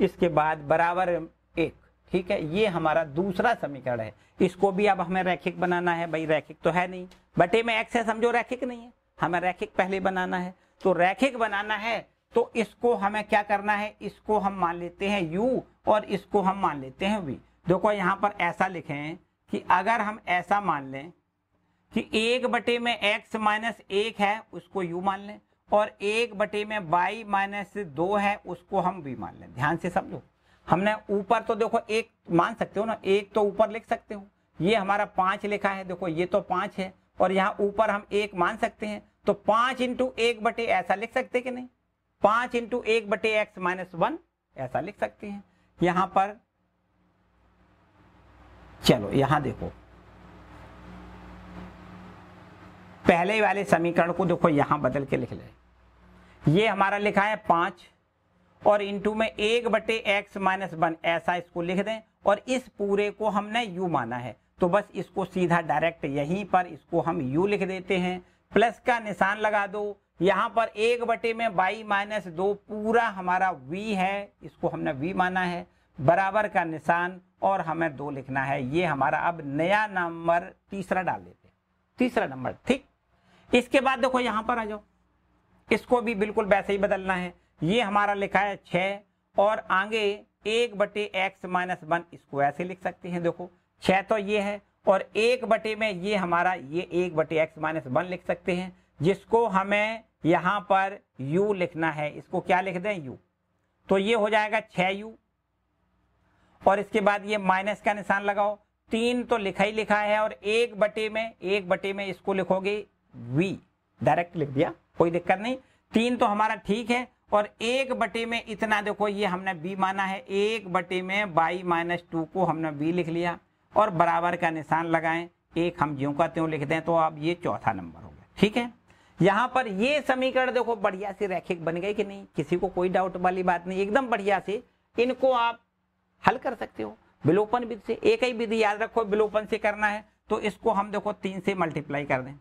इसके बाद बराबर एक ठीक है ये हमारा दूसरा समीकरण है इसको भी अब हमें रैखिक बनाना है भाई रैखिक तो है नहीं बटे में एक्स है समझो रैखिक नहीं है हमें रैखिक पहले बनाना है तो रैखिक बनाना है तो इसको हमें क्या करना है इसको हम मान लेते हैं यू और इसको हम मान लेते हैं वी देखो यहां पर ऐसा लिखे हैं कि अगर हम ऐसा मान लें कि एक बटे में x माइनस एक है उसको u मान लें और एक बटे में y माइनस दो है उसको हम v मान लें ध्यान से समझो हमने ऊपर तो देखो एक मान सकते हो ना एक तो ऊपर लिख सकते हो ये हमारा पांच लिखा है देखो ये तो पांच है और यहाँ ऊपर हम एक मान सकते हैं तो पांच इंटू एक बटे ऐसा लिख सकते कि नहीं पांच इंटू एक बटे एक्स माइनस वन ऐसा लिख सकते हैं यहां पर चलो यहां देखो पहले वाले समीकरण को देखो यहां बदल के लिख ले ये हमारा लिखा है पांच और इंटू में एक बटे एक्स माइनस वन ऐसा इसको लिख दें और इस पूरे को हमने यू माना है तो बस इसको सीधा डायरेक्ट यहीं पर इसको हम यू लिख देते हैं प्लस का निशान लगा दो यहां पर एक बटे में बाई माइनस दो पूरा हमारा वी है इसको हमने वी माना है बराबर का निशान और हमें दो लिखना है ये हमारा अब नया नंबर तीसरा डाल देते हैं तीसरा नंबर ठीक इसके बाद देखो यहां पर आ जाओ इसको भी बिल्कुल वैसे ही बदलना है ये हमारा लिखा है छ और आगे एक बटे एक्स माइनस वन इसको ऐसे लिख सकते हैं देखो छह तो ये है और एक बटे में ये हमारा ये एक बटे एक्स माइनस वन लिख सकते हैं जिसको हमें यहां पर u लिखना है इसको क्या लिख दें u तो ये हो जाएगा छ यू और इसके बाद ये माइनस का निशान लगाओ तीन तो लिखा ही लिखा है और एक बटे में एक बटे में इसको लिखोगे v डायरेक्ट लिख दिया कोई दिक्कत नहीं तीन तो हमारा ठीक है और एक बटे में इतना देखो ये हमने बी माना है एक बटे में बाई माइनस टू को हमने बी लिख लिया और बराबर का निशान लगाएं एक हम ज्यों का त्यों लिख हैं तो अब ये चौथा नंबर हो गया ठीक है यहाँ पर ये समीकरण देखो बढ़िया से रैखिक बन गए कि नहीं किसी को कोई डाउट वाली बात नहीं एकदम बढ़िया से इनको आप हल कर सकते हो विलोपन विधि से एक ही विधि याद रखो विलोपन से करना है तो इसको हम देखो तीन से मल्टीप्लाई कर दें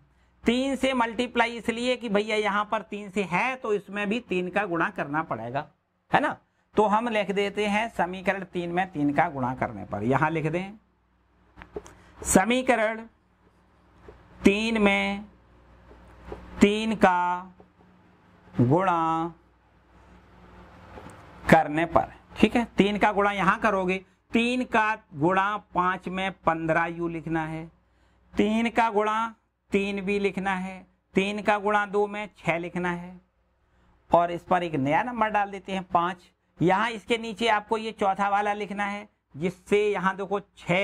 तीन से मल्टीप्लाई इसलिए कि भैया यहां पर तीन से है तो इसमें भी तीन का गुणा करना पड़ेगा है ना तो हम लिख देते हैं समीकरण तीन में तीन का गुणा करने पर यहां लिख दें समीकरण तीन में तीन का गुणा करने पर ठीक है तीन का गुणा यहां करोगे तीन का गुणा पांच में पंद्रह यू लिखना है तीन का गुणा तीन भी लिखना है तीन का गुणा दो में छ लिखना है और इस पर एक नया नंबर डाल देते हैं पांच यहां इसके नीचे आपको ये चौथा वाला लिखना है जिससे यहाँ देखो छ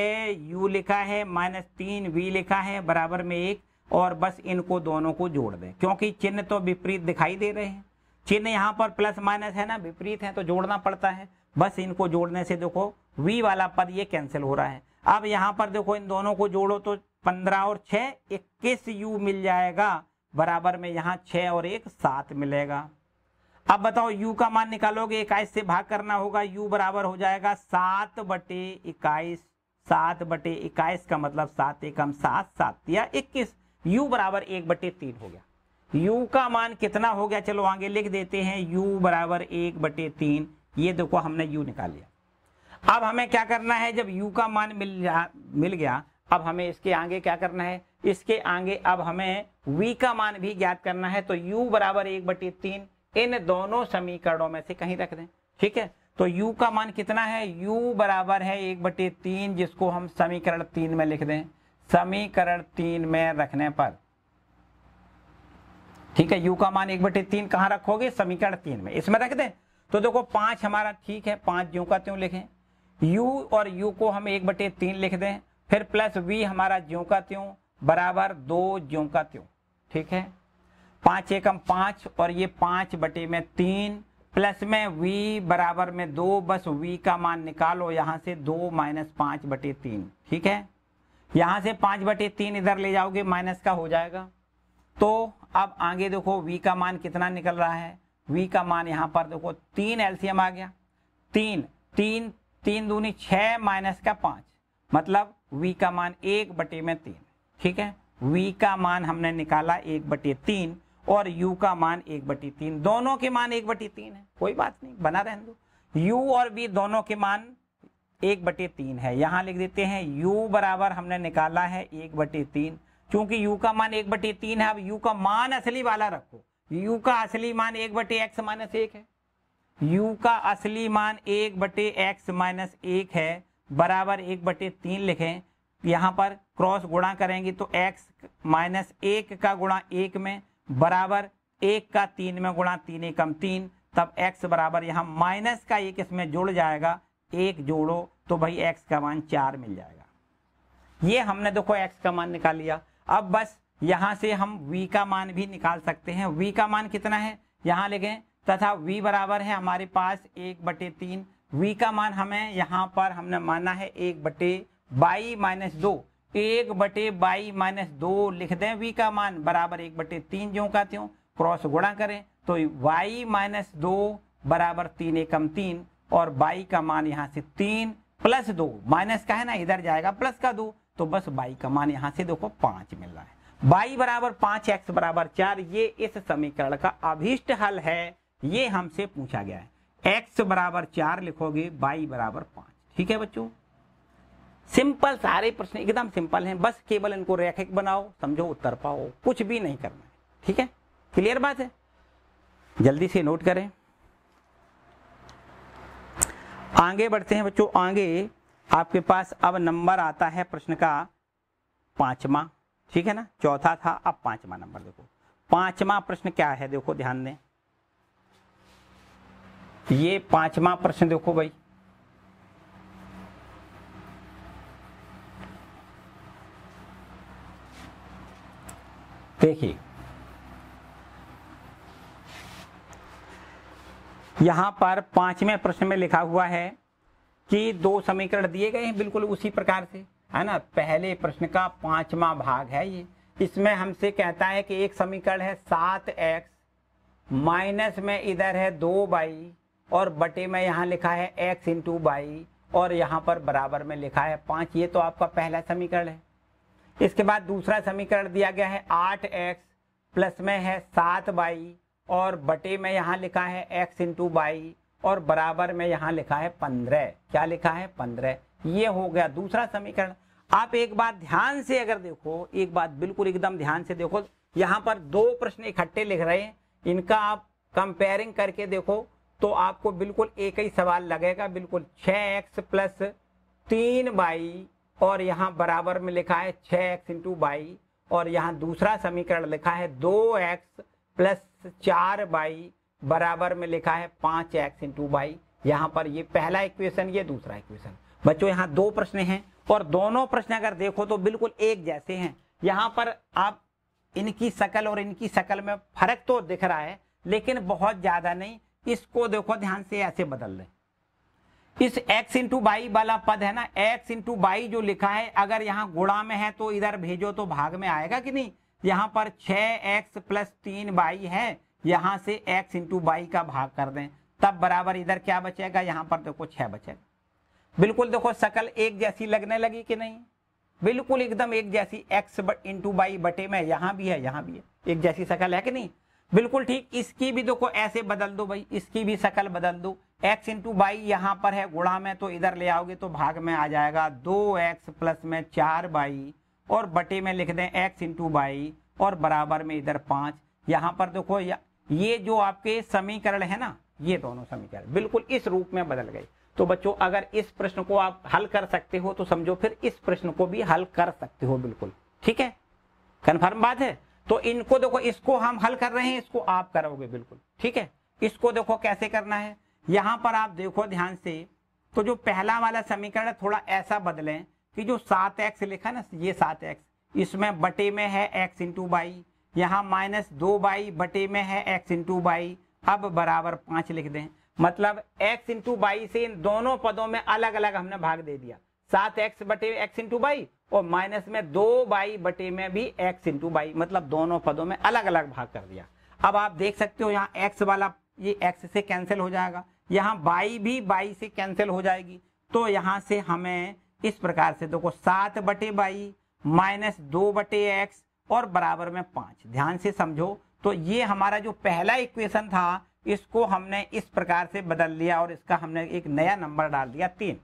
यू लिखा है माइनस तीन वी लिखा है बराबर में एक और बस इनको दोनों को जोड़ दें क्योंकि चिन्ह तो विपरीत दिखाई दे रहे हैं चिन्ह यहां पर प्लस माइनस है ना विपरीत है तो जोड़ना पड़ता है बस इनको जोड़ने से देखो वी वाला पद ये कैंसिल हो रहा है अब यहां पर देखो इन दोनों को जोड़ो तो पंद्रह और छः इक्कीस यू मिल जाएगा बराबर में यहां छ और एक सात मिलेगा अब बताओ u का मान निकालोगे इक्कीस से भाग करना होगा u बराबर हो जाएगा सात बटे इक्कीस सात बटे इक्कीस का मतलब सात एकम सात सात या इक्कीस u बराबर एक बटे तीन हो गया u का मान कितना हो गया चलो आगे लिख देते हैं u बराबर एक बटे तीन ये देखो हमने u निकाल लिया अब हमें क्या करना है जब u का मान मिल जा मिल गया अब हमें इसके आगे क्या करना है इसके आगे अब हमें v का मान भी ज्ञात करना है तो u बराबर एक बटी तीन इन दोनों समीकरणों में से कहीं रख दें ठीक है तो u का मान कितना है u बराबर है एक बटे तीन जिसको हम समीकरण तीन में लिख दें समीकरण तीन में रखने पर ठीक है u का मान एक बटे तीन कहां रखोगे समीकरण तीन में इसमें रख दें तो देखो पांच हमारा ठीक है पांच यू का त्यों लिखें यू और यू को हम एक बटे तीन लिख दें फिर प्लस वी हमारा ज्यो का त्यों बराबर दो ज्यो का त्यों ठीक है पांच एकम पांच और ये पांच बटे में तीन प्लस में वी बराबर में दो बस वी का मान निकालो यहां से दो माइनस पांच बटे तीन ठीक है यहां से पांच बटे तीन इधर ले जाओगे माइनस का हो जाएगा तो अब आगे देखो वी का मान कितना निकल रहा है वी का मान यहां पर देखो तीन एलसीएम आ गया तीन तीन तीन दूनी छह माइनस का पांच मतलब v का मान एक बटे में तीन ठीक है वी का मान हमने निकाला एक बटे तीन और यू का मान एक बटी तीन दोनों के मान एक बटी तीन है कोई बात नहीं बना रहे दो यू और वी दोनों के मान एक बटे तीन है यहां लिख देते हैं u बराबर हमने निकाला है एक बटे तीन चूंकि u का मान एक बटे तीन है अब u का मान असली वाला रखो u का असली मान एक बटे एक्स माइनस एक है u का असली मान एक बटे एक्स माइनस एक है बराबर एक बटे तीन लिखें यहाँ पर क्रॉस गुणा करेंगे तो एक्स माइनस एक का गुणा एक में बराबर एक का तीन में गुणा तीन एकम तीन तब एक्स बराबर यहाँ माइनस का एक इसमें जुड़ जाएगा एक जोड़ो तो भाई एक्स का मान चार मिल जाएगा ये हमने देखो एक्स का मान निकाल लिया अब बस यहाँ से हम वी का मान भी निकाल सकते हैं वी का मान कितना है यहाँ लिखें तथा वी बराबर है हमारे पास एक बटे तीन v का मान हमें यहाँ पर हमने माना है एक बटे बाई माइनस दो एक बटे बाई माइनस दो लिख दें v का मान बराबर एक बटे तीन जो का त्यों क्रॉस गुणा करें तो y माइनस दो बराबर तीन एकम तीन और बाई का मान यहाँ से तीन प्लस दो माइनस का है ना इधर जाएगा प्लस का दो तो बस बाई का मान यहाँ से देखो पांच मिल रहा है बाई बराबर पांच एक्स बराबर चार ये इस समीकरण का अभीष्ट हल है ये हमसे पूछा गया है एक्स बराबर चार लिखोगे बाई बराबर पांच ठीक है बच्चों सिंपल सारे प्रश्न एकदम सिंपल हैं बस केवल इनको रेखिक बनाओ समझो उत्तर पाओ कुछ भी नहीं करना है ठीक है क्लियर बात है जल्दी से नोट करें आगे बढ़ते हैं बच्चों आगे आपके पास अब नंबर आता है प्रश्न का पांचवा ठीक है ना चौथा था अब पांचवा नंबर देखो पांचवा प्रश्न क्या है देखो ध्यान दें ये पांचवा प्रश्न देखो भाई देखिए यहां पर पांचवें प्रश्न में लिखा हुआ है कि दो समीकरण दिए गए हैं बिल्कुल उसी प्रकार से है ना पहले प्रश्न का पांचवा भाग है ये इसमें हमसे कहता है कि एक समीकरण है सात एक्स माइनस में इधर है दो बाई और बटे में यहाँ लिखा है एक्स इंटू बाई और यहाँ पर बराबर में लिखा है पाँच ये तो आपका पहला समीकरण है इसके बाद दूसरा समीकरण दिया गया है आठ एक्स प्लस में है सात बाई और बटे में यहाँ लिखा है एक्स इंटू बाई और बराबर में यहाँ लिखा है पंद्रह क्या लिखा है पंद्रह ये हो गया दूसरा समीकरण आप एक बात ध्यान से अगर देखो एक बात बिल्कुल एकदम ध्यान से देखो यहाँ पर दो प्रश्न इकट्ठे लिख रहे हैं इनका आप कंपेयरिंग करके देखो तो आपको बिल्कुल एक ही सवाल लगेगा बिल्कुल छ एक्स प्लस तीन बाई और यहाँ बराबर में लिखा है छ एक्स इंटू बाई और यहाँ दूसरा समीकरण लिखा है दो एक्स प्लस चार बाई बराबर में लिखा है पांच एक्स इंटू बाई यहाँ पर ये पहला इक्वेशन ये दूसरा इक्वेशन बच्चों यहाँ दो प्रश्न हैं और दोनों प्रश्न अगर देखो तो बिल्कुल एक जैसे हैं यहाँ पर आप इनकी शकल और इनकी शकल में फर्क तो दिख रहा है लेकिन बहुत ज़्यादा नहीं इसको देखो ध्यान से ऐसे बदल दे इस x इंटू बाई वाला पद है ना x इंटू बाई जो लिखा है अगर यहां गुणा में है तो इधर भेजो तो भाग में आएगा कि नहीं यहां पर 6x प्लस तीन बाई है यहां से x इंटू बाई का भाग कर दें तब बराबर इधर क्या बचेगा यहां पर देखो छः बचेगा बिल्कुल देखो सकल एक जैसी लगने लगी कि नहीं बिल्कुल एकदम एक जैसी एक्स इंटू बाई बटे में यहां भी है यहां भी है एक जैसी सकल है कि नहीं बिल्कुल ठीक इसकी भी देखो ऐसे बदल दो भाई इसकी भी शकल बदल दो x इंटू बाई यहाँ पर है गुणा में तो इधर ले आओगे तो भाग में आ जाएगा दो एक्स प्लस में चार बाई और बटे में लिख दें x इंटू बाई और बराबर में इधर पांच यहां पर देखो ये जो आपके समीकरण है ना ये दोनों समीकरण बिल्कुल इस रूप में बदल गए तो बच्चों अगर इस प्रश्न को आप हल कर सकते हो तो समझो फिर इस प्रश्न को भी हल कर सकते हो बिल्कुल ठीक है कन्फर्म बात है तो इनको देखो इसको हम हल कर रहे हैं इसको आप करोगे बिल्कुल ठीक है इसको देखो कैसे करना है यहां पर आप देखो ध्यान से तो जो पहला वाला समीकरण है थोड़ा ऐसा बदलें कि जो सात एक्स लिखा ना ये सात एक्स इसमें बटे में है एक्स इंटू बाई यहाँ माइनस दो बाई बटे में है एक्स इंटू बाई अब बराबर पांच लिख दें मतलब एक्स इंटू बाई से इन दोनों पदों में अलग अलग हमने भाग दे दिया सात एक्स बटे एक्स इंटू बाई और माइनस में दो बाई बटे में भी एक्स इंटू बाई मतलब दोनों पदों में अलग अलग भाग कर दिया अब आप देख सकते हो यहाँ एक्स वाला ये एक्स से कैंसिल हो जाएगा यहाँ बाई भी बाई से कैंसिल हो जाएगी तो यहाँ से हमें इस प्रकार से देखो सात बटे बाई माइनस दो बटे एक्स और बराबर में पांच ध्यान से समझो तो ये हमारा जो पहला इक्वेशन था इसको हमने इस प्रकार से बदल लिया और इसका हमने एक नया नंबर डाल दिया तीन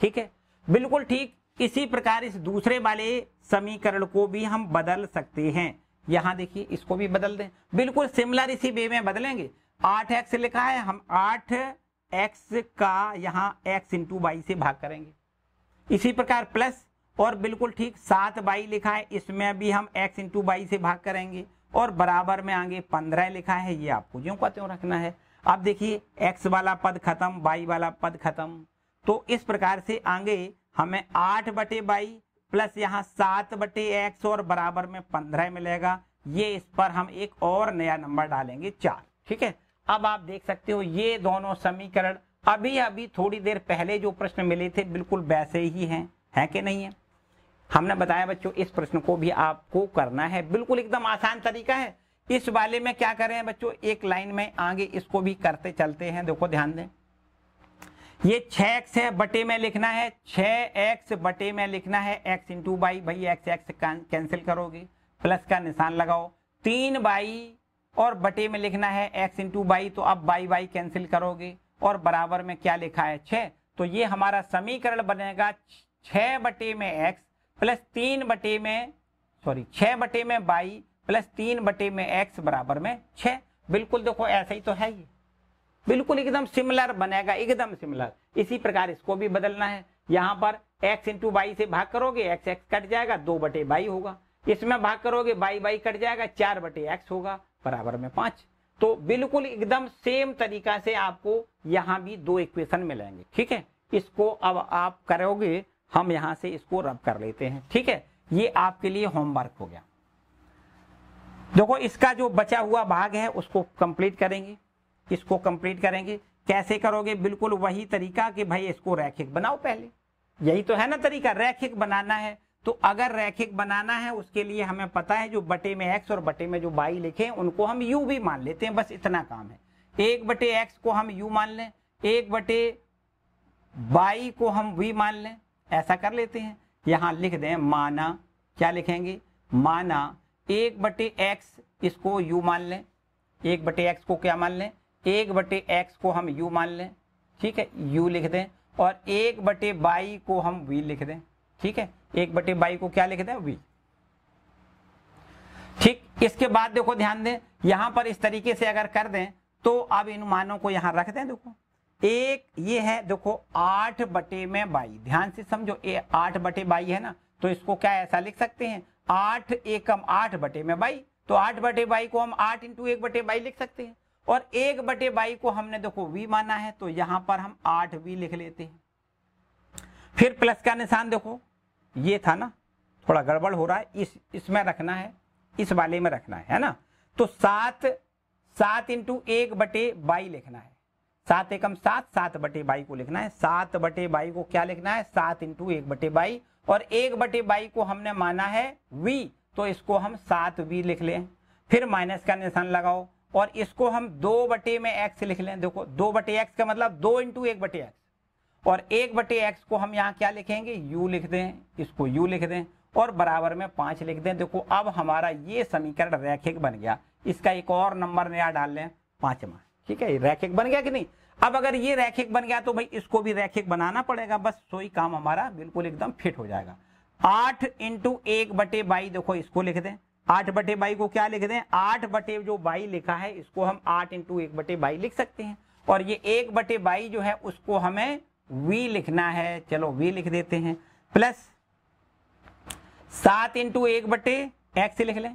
ठीक है बिल्कुल ठीक इसी प्रकार इस दूसरे वाले समीकरण को भी हम बदल सकते हैं यहां देखिए इसको भी बदल दें बिल्कुल सिमिलर इसी वे में बदलेंगे आठ एक्स लिखा है हम आठ एक्स का यहां एक्स इंटू वाई से भाग करेंगे इसी प्रकार प्लस और बिल्कुल ठीक सात बाई लिखा है इसमें भी हम एक्स इंटू बाई से भाग करेंगे और बराबर में आगे पंद्रह लिखा है ये आपको जो का त्यों रखना है अब देखिए एक्स वाला पद खत्म बाई वाला पद खत्म तो इस प्रकार से आगे हमें आठ बटे बाई प्लस यहाँ सात बटे एक्स और बराबर में पंद्रह मिलेगा ये इस पर हम एक और नया नंबर डालेंगे चार ठीक है अब आप देख सकते हो ये दोनों समीकरण अभी अभी थोड़ी देर पहले जो प्रश्न मिले थे बिल्कुल वैसे ही हैं है कि नहीं है हमने बताया बच्चों इस प्रश्न को भी आपको करना है बिल्कुल एकदम आसान तरीका है इस वाले में क्या करें बच्चों एक लाइन में आगे इसको भी करते चलते हैं देखो ध्यान दें ये छ एक्स है बटे में लिखना है छ एक्स बटे में लिखना है एक्स इंटू बाई भाई एक्स एक्स कैंसिल करोगे प्लस का निशान लगाओ तीन बाई और बटे में लिखना है एक्स इंटू बाई तो अब बाई बाई कैंसिल करोगे और बराबर में क्या लिखा है छ तो ये हमारा समीकरण बनेगा छ बटे में एक्स प्लस तीन बटे में सॉरी छ बटे में बाई प्लस तीन बटे में एक्स बराबर में छ बिल्कुल देखो ऐसा ही तो है ये बिल्कुल एकदम सिमिलर बनेगा एकदम सिमिलर इसी प्रकार इसको भी बदलना है यहाँ पर एक्स इंटू बाई से भाग करोगे एक्स एक्स कट जाएगा दो बटे बाई होगा इसमें भाग करोगे बाई बाई कट जाएगा चार बटे एक्स होगा बराबर में पांच तो बिल्कुल एकदम सेम तरीका से आपको यहाँ भी दो इक्वेशन मिलेंगे ठीक है इसको अब आप करोगे हम यहाँ से इसको रब कर लेते हैं ठीक है ये आपके लिए होमवर्क हो गया देखो इसका जो बचा हुआ भाग है उसको कंप्लीट करेंगे इसको कंप्लीट करेंगे कैसे करोगे बिल्कुल वही तरीका कि भाई इसको रैखिक बनाओ पहले यही तो है ना तरीका रैखिक बनाना है तो अगर रैखिक बनाना है उसके लिए हमें पता है जो बटे में एक्स और बटे में जो बाई लिखे उनको हम यू भी मान लेते हैं बस इतना काम है एक बटे एक्स को हम यू मान लें एक बटे बाई को हम वी मान लें ऐसा कर लेते हैं यहां लिख दें माना क्या लिखेंगे माना एक बटे एक्स इसको यू मान लें एक बटे एक्स को क्या मान लें एक बटे एक्स को हम यू मान लें ठीक है यू लिख दें और एक बटे बाई को हम वी लिख दें ठीक है एक बटे बाई को क्या लिख दें वी ठीक इसके बाद देखो ध्यान दें यहां पर इस तरीके से अगर कर दें तो अब इन मानों को यहां रख दें देखो एक ये है देखो आठ बटे में बाई ध्यान से समझो ये आठ बटे बाई है ना तो इसको क्या ऐसा लिख सकते हैं आठ एकम आठ बटे में बाई तो आठ बटे बाई को हम आठ इंटू एक बटे बाई लिख सकते हैं और एक बटे बाई को हमने देखो वी माना है तो यहां पर हम आठ वी लिख लेते हैं फिर प्लस का निशान देखो ये था ना थोड़ा गड़बड़ हो रहा है इस इसमें रखना है इस वाले में रखना है है ना तो सात सात इंटू एक बटे बाई लिखना है सात एकम सात सात बटे बाई को लिखना है सात बटे बाई को क्या लिखना है सात इंटू एक बटे बाई और एक बटे बाई को हमने माना है वी तो इसको हम सात वी लिख लें फिर माइनस का निशान लगाओ और इसको हम दो बटे में एक्स लिख लें देखो दो बटे एक्स का मतलब दो इंटू एक बटे एक्स और एक बटे एक्स को हम यहाँ क्या लिखेंगे यू लिख दें इसको यू लिख दें और बराबर में पांच लिख दें देखो अब हमारा ये समीकरण रैखिक बन गया इसका एक और नंबर नया डाल लें पांचवा ठीक है रैखिक बन गया कि नहीं अब अगर ये रैखिक बन गया तो भाई इसको भी रैखिक बनाना पड़ेगा बस सोई काम हमारा बिल्कुल एकदम फिट हो जाएगा आठ इंटू एक बटे बाई देखो इसको लिख दें आठ बटे बाई को क्या लिख दें आठ बटे जो बाई लिखा है इसको हम आठ इंटू एक बटे बाई लिख सकते हैं और ये एक बटे बाई जो है उसको हमें v लिखना है चलो v लिख देते हैं प्लस सात इंटू एक बटे एक्स लिख लें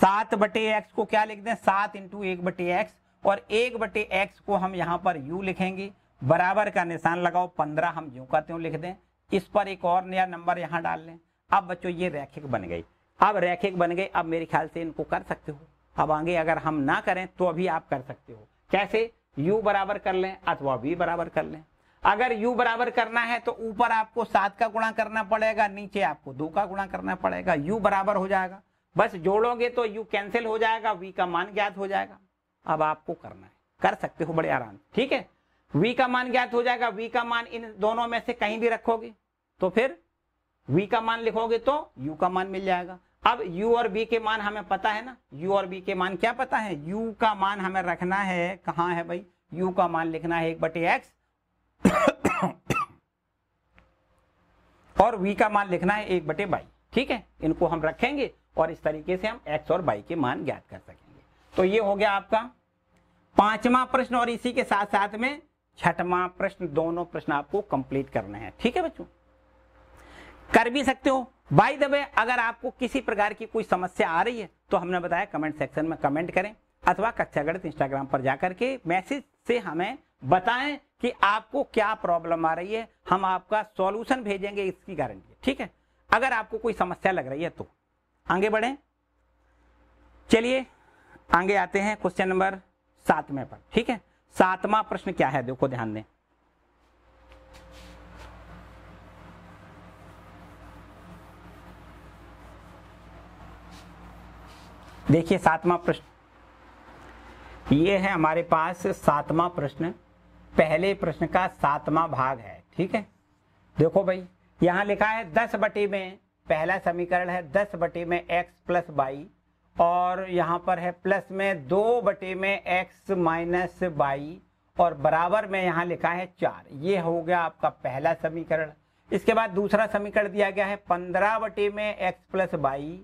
सात बटे एक्स को क्या लिख दें सात इंटू एक बटे एक्स और एक बटे एक्स को हम यहां पर u लिखेंगे बराबर का निशान लगाओ पंद्रह हम जो का त्यों लिख दें इस पर एक और नया नंबर यहां डाल लें अब बच्चों ये रैखिक बन गई अब रैखिक बन गए अब मेरे ख्याल से इनको कर सकते हो अब आगे अगर हम ना करें तो अभी आप कर सकते हो कैसे u बराबर कर लें अथवा v बराबर कर लें अगर u बराबर करना है तो ऊपर आपको सात का गुणा करना पड़ेगा नीचे आपको दो का गुणा करना पड़ेगा u बराबर हो जाएगा बस जोड़ोगे तो u कैंसिल हो जाएगा v का मान ज्ञात हो जाएगा अब आपको करना है कर सकते हो बड़े आराम ठीक है v का मान ज्ञात हो जाएगा v का मान इन दोनों में से कहीं भी रखोगे तो फिर v का मान लिखोगे तो u का मान मिल जाएगा अब u और b के मान हमें पता है ना u और b के मान क्या पता है u का मान हमें रखना है कहां है भाई u का मान लिखना है एक बटे एक्स और v का मान लिखना है एक बटे बाई ठीक है इनको हम रखेंगे और इस तरीके से हम x और y के मान ज्ञात कर सकेंगे तो ये हो गया आपका पांचवा प्रश्न और इसी के साथ साथ में छठवा प्रश्न दोनों प्रश्न आपको कंप्लीट करने हैं ठीक है बच्चों कर भी सकते हो बाई द वे अगर आपको किसी प्रकार की कोई समस्या आ रही है तो हमने बताया कमेंट सेक्शन में कमेंट करें अथवा कक्षागढ़ इंस्टाग्राम पर जाकर के मैसेज से हमें बताएं कि आपको क्या प्रॉब्लम आ रही है हम आपका सॉल्यूशन भेजेंगे इसकी गारंटी ठीक है अगर आपको कोई समस्या लग रही है तो आगे बढ़ें चलिए आगे आते हैं क्वेश्चन नंबर सातवें पर ठीक है सातवां प्रश्न क्या है देखो ध्यान दें देखिए सातवां प्रश्न ये है हमारे पास सातवां प्रश्न पहले प्रश्न का सातवां भाग है ठीक है देखो भाई यहां लिखा है दस बटे में पहला समीकरण है दस बटे में एक्स प्लस बाई और यहां पर है प्लस में दो बटे में एक्स माइनस बाई और बराबर में यहां लिखा है चार ये हो गया आपका पहला समीकरण इसके बाद दूसरा समीकरण दिया गया है पंद्रह बटे में एक्स प्लस बाई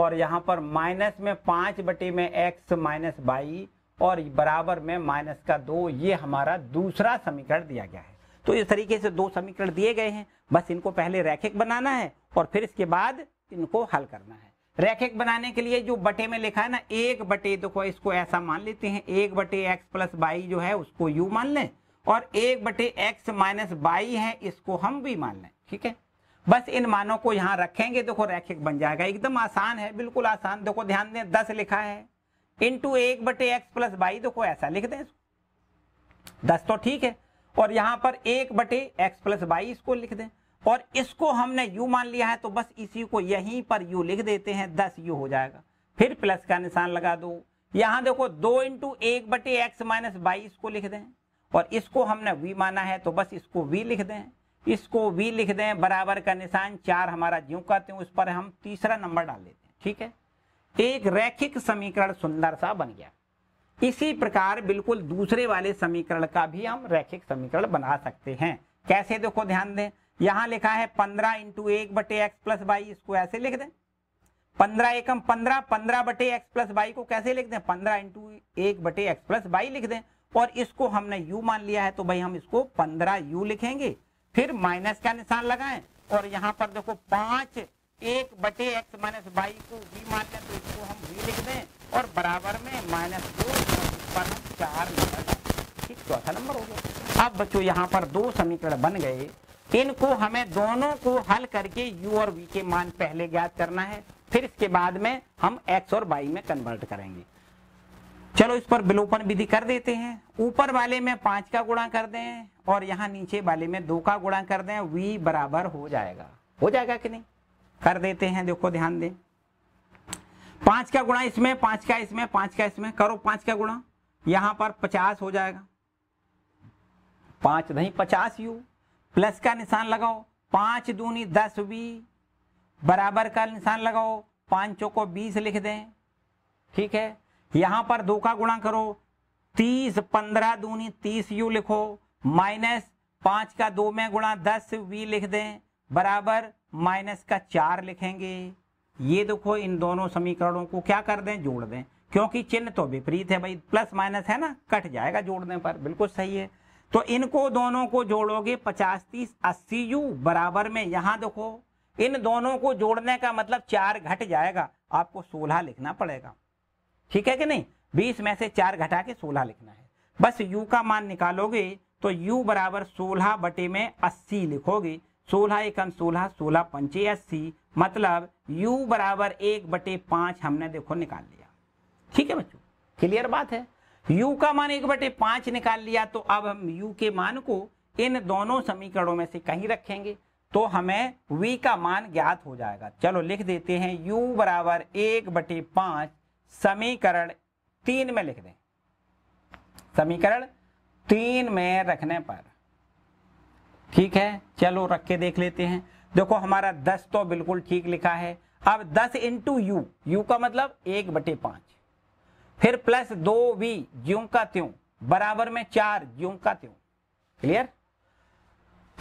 और यहाँ पर माइनस में पांच बटे में एक्स माइनस बाई और बराबर में माइनस का दो ये हमारा दूसरा समीकरण दिया गया है तो इस तरीके से दो समीकरण दिए गए हैं बस इनको पहले रैखिक बनाना है और फिर इसके बाद इनको हल करना है रैखिक बनाने के लिए जो बटे में लिखा है ना एक बटे देखो इसको ऐसा मान लेते हैं एक बटे एक्स प्लस बाई जो है उसको यू मान लें और एक बटे एक्स माइनस बाई है इसको हम भी मान लें ठीक है बस इन मानों को यहाँ रखेंगे देखो रैखिक बन जाएगा एकदम आसान है बिल्कुल आसान देखो ध्यान दें दस लिखा है इंटू एक बटे एक्स प्लस बाई देखो ऐसा लिख दें दस तो ठीक है और यहाँ पर एक बटे एक्स प्लस बाई इसको लिख दें और इसको हमने यू मान लिया है तो बस इसी को यहीं पर यू लिख देते हैं दस यू हो जाएगा फिर प्लस का निशान लगा दो यहाँ देखो दो इंटू एक बटे एक्स माइनस बाईस को लिख दें और इसको हमने वी माना है तो बस इसको वी लिख दें इसको भी लिख दें बराबर का निशान चार हमारा ज्यों कहते हैं उस पर हम तीसरा नंबर डाल देते हैं ठीक है एक रैखिक समीकरण सुंदर सा बन गया इसी प्रकार बिल्कुल दूसरे वाले समीकरण का भी हम रैखिक समीकरण बना सकते हैं कैसे देखो ध्यान दें यहां लिखा है पंद्रह इंटू एक बटे एक्स प्लस बाई इसको ऐसे लिख दें पंद्रह एकम पंद्रह पंद्रह बटे एक्स प्लस बाई को कैसे लिख दें पंद्रह इंटू एक बटे एक्स प्लस बाई लिख दें और इसको हमने यू मान लिया है तो भाई हम इसको पंद्रह यू लिखेंगे फिर माइनस का निशान लगाएं और यहाँ पर देखो पांच एक बटे एक्स माइनस वाई को वी मान लें तो इसको हम वी लिख दें और बराबर में माइनस दो पर हम चार ठीक चौथा नंबर हो गया अब बच्चों यहाँ पर दो समीकरण बन गए इनको हमें दोनों को हल करके u और v के मान पहले ज्ञात करना है फिर इसके बाद में हम x और y में कन्वर्ट करेंगे चलो इस पर विलोपन विधि कर देते हैं ऊपर वाले में पांच का गुणा कर दें और यहाँ नीचे वाले में दो का गुणा कर दें वी बराबर हो जाएगा हो जाएगा कि नहीं कर देते हैं देखो ध्यान दें पांच का गुणा इसमें पांच का इसमें पांच का इसमें करो पांच का गुणा यहां पर पचास हो जाएगा पांच नहीं पचास यू प्लस का निशान लगाओ पांच दूनी दस वी बराबर का निशान लगाओ पांचों को बीस लिख दें ठीक है यहां पर दो का गुणा करो तीस पंद्रह दूनी तीस यू लिखो माइनस पांच का दो में गुणा दस वी लिख दें बराबर माइनस का चार लिखेंगे ये देखो इन दोनों समीकरणों को क्या कर दें जोड़ दें क्योंकि चिन्ह तो विपरीत है भाई प्लस माइनस है ना कट जाएगा जोड़ने पर बिल्कुल सही है तो इनको दोनों को जोड़ोगे पचास तीस अस्सी यू बराबर में यहां देखो इन दोनों को जोड़ने का मतलब चार घट जाएगा आपको सोलह लिखना पड़ेगा ठीक है कि नहीं बीस में से चार घटा के सोलह लिखना है बस यू का मान निकालोगे तो यू बराबर सोलह बटे में अस्सी लिखोगे सोलह एकम सोलह सोलह पंचे अस्सी मतलब u बराबर एक बटे पांच हमने देखो निकाल लिया ठीक है बच्चों क्लियर बात है u का मान एक बटे पांच निकाल लिया तो अब हम u के मान को इन दोनों समीकरणों में से कहीं रखेंगे तो हमें v का मान ज्ञात हो जाएगा चलो लिख देते हैं u बराबर एक बटे पांच समीकरण तीन में लिख दें समीकरण तीन में रखने पर ठीक है चलो रख के देख लेते हैं देखो हमारा दस तो बिल्कुल ठीक लिखा है अब दस इंटू यू यू का मतलब एक बटे पांच फिर प्लस दो वी ज्यों का त्यों बराबर में चार ज्यों का त्यों क्लियर